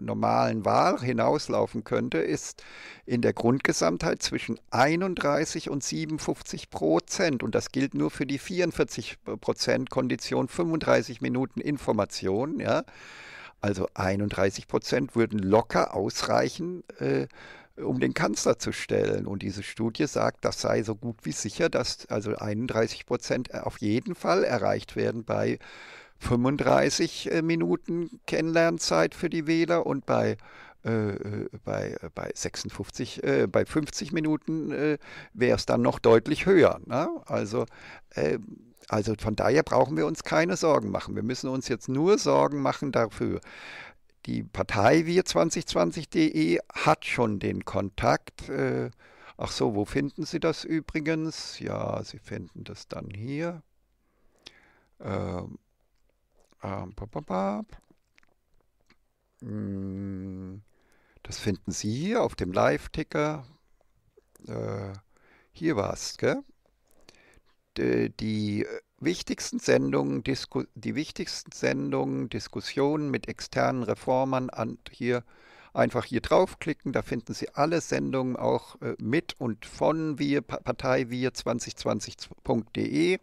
normalen Wahl hinauslaufen könnte, ist in der Grundgesamtheit zwischen 31 und 57 Prozent. Und das gilt nur für die 44 Prozent Kondition 35 Minuten Information. Ja? Also 31 Prozent würden locker ausreichen. Äh, um den Kanzler zu stellen. Und diese Studie sagt, das sei so gut wie sicher, dass also 31 Prozent auf jeden Fall erreicht werden bei 35 äh, Minuten Kennenlernzeit für die Wähler und bei bei, bei 56, äh, bei 50 äh, äh, Minuten äh, wäre es dann noch deutlich höher. Ne? Also, ähm, also von daher brauchen wir uns keine Sorgen machen. Wir müssen uns jetzt nur Sorgen machen dafür, die Partei wir2020.de hat schon den Kontakt. Äh, ach so, wo finden Sie das übrigens? Ja, Sie finden das dann hier. Ähm, ähm, hm, das finden Sie hier auf dem Live-Ticker. Äh, hier war es, gell? Die äh, wichtigsten Sendungen, Disku die wichtigsten Sendungen, Diskussionen mit externen Reformern an hier einfach hier draufklicken. Da finden Sie alle Sendungen auch äh, mit und von wir, Partei wir 2020.de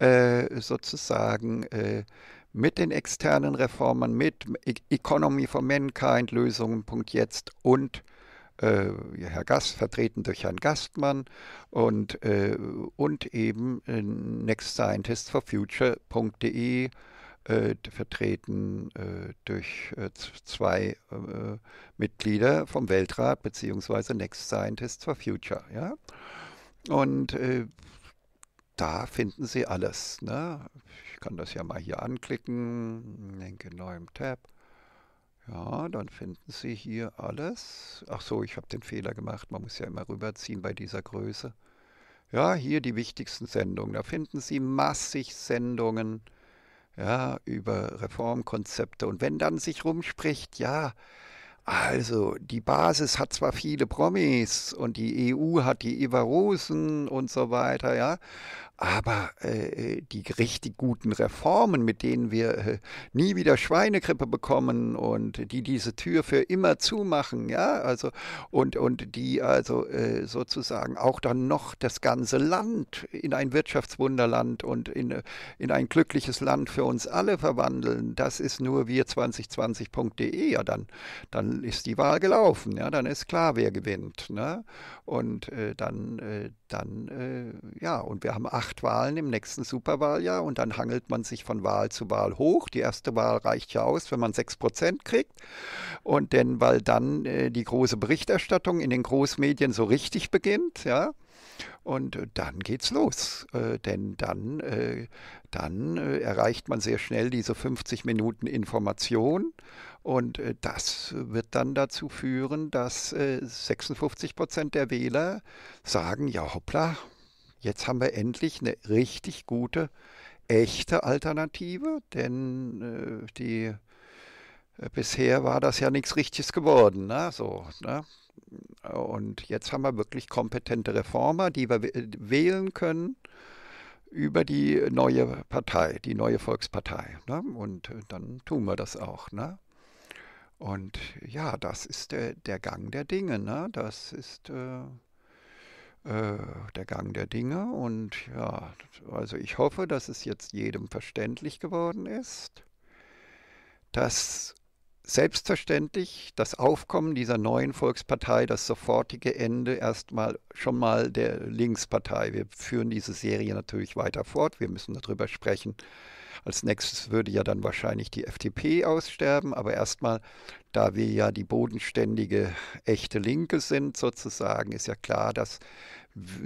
äh, sozusagen äh, mit den externen Reformern, mit e-, Economy for Mankind, Lösungen.jetzt und äh, Herr Gast, vertreten durch Herrn Gastmann und, äh, und eben äh, nextscientistforfuture.de vertreten äh, durch äh, zwei äh, Mitglieder vom Weltrat bzw. Next Scientists for Future. Ja? Und da finden Sie alles. Ne? Ich kann das ja mal hier anklicken, denke neuem Tab. Ja, dann finden Sie hier alles. Ach so, ich habe den Fehler gemacht. Man muss ja immer rüberziehen bei dieser Größe. Ja, hier die wichtigsten Sendungen. Da finden Sie massig Sendungen ja, über Reformkonzepte. Und wenn dann sich rumspricht, ja, also, die Basis hat zwar viele Promis und die EU hat die Ivarosen und so weiter, ja, aber äh, äh, die richtig guten Reformen, mit denen wir äh, nie wieder Schweinegrippe bekommen und die diese Tür für immer zumachen, ja, also und, und die also äh, sozusagen auch dann noch das ganze Land in ein Wirtschaftswunderland und in, äh, in ein glückliches Land für uns alle verwandeln, das ist nur wir2020.de, ja, dann, dann ist die Wahl gelaufen, ja, dann ist klar, wer gewinnt. Ne? Und äh, dann, äh, dann äh, ja, und wir haben acht Wahlen im nächsten Superwahljahr und dann hangelt man sich von Wahl zu Wahl hoch. Die erste Wahl reicht ja aus, wenn man sechs Prozent kriegt. Und denn, weil dann äh, die große Berichterstattung in den Großmedien so richtig beginnt, ja, und äh, dann geht's los. Äh, denn dann, äh, dann äh, erreicht man sehr schnell diese 50 Minuten Information und äh, das wird dann dazu führen, dass 56 äh, Prozent der Wähler sagen, ja hoppla, jetzt haben wir endlich eine richtig gute, echte Alternative, denn äh, die bisher war das ja nichts Richtiges geworden. Ne? So, ne? Und jetzt haben wir wirklich kompetente Reformer, die wir wählen können über die neue Partei, die neue Volkspartei. Ne? Und dann tun wir das auch. Ne? Und ja, das ist der, äh, der Gang der Dinge. Ne? Das ist äh, äh, der Gang der Dinge. Und ja, also ich hoffe, dass es jetzt jedem verständlich geworden ist, dass selbstverständlich das Aufkommen dieser neuen Volkspartei das sofortige Ende erstmal schon mal der Linkspartei. Wir führen diese Serie natürlich weiter fort. Wir müssen darüber sprechen als nächstes würde ja dann wahrscheinlich die FDP aussterben, aber erstmal, da wir ja die bodenständige echte Linke sind sozusagen, ist ja klar, dass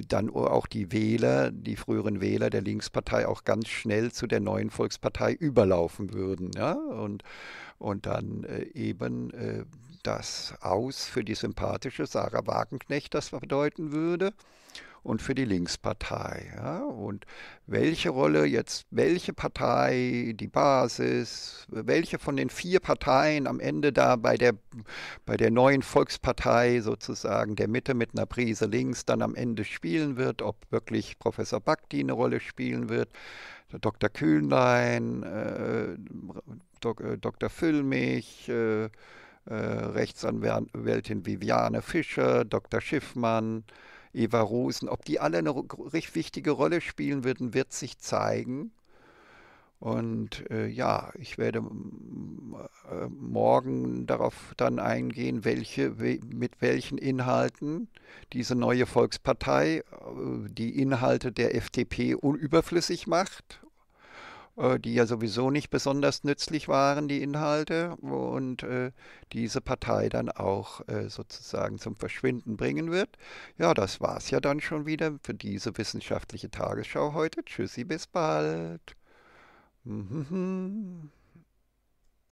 dann auch die Wähler, die früheren Wähler der Linkspartei auch ganz schnell zu der neuen Volkspartei überlaufen würden. Ja? Und, und dann äh, eben äh, das Aus für die sympathische Sarah Wagenknecht das bedeuten würde und für die Linkspartei. Ja? Und welche Rolle jetzt, welche Partei, die Basis, welche von den vier Parteien am Ende da bei der, bei der neuen Volkspartei sozusagen der Mitte mit einer Prise links dann am Ende spielen wird, ob wirklich Professor Bakti eine Rolle spielen wird, Dr. Kühnlein, äh, Dok, äh, Dr. Füllmich, äh, äh, Rechtsanwältin Viviane Fischer, Dr. Schiffmann, Eva Rosen. Ob die alle eine richtig wichtige Rolle spielen würden, wird sich zeigen. Und äh, ja, ich werde äh, morgen darauf dann eingehen, welche, we mit welchen Inhalten diese neue Volkspartei äh, die Inhalte der FDP unüberflüssig macht äh, die ja sowieso nicht besonders nützlich waren, die Inhalte, und äh, diese Partei dann auch äh, sozusagen zum Verschwinden bringen wird. Ja, das war es ja dann schon wieder für diese wissenschaftliche Tagesschau heute. Tschüssi, bis bald. Mhm. mhm.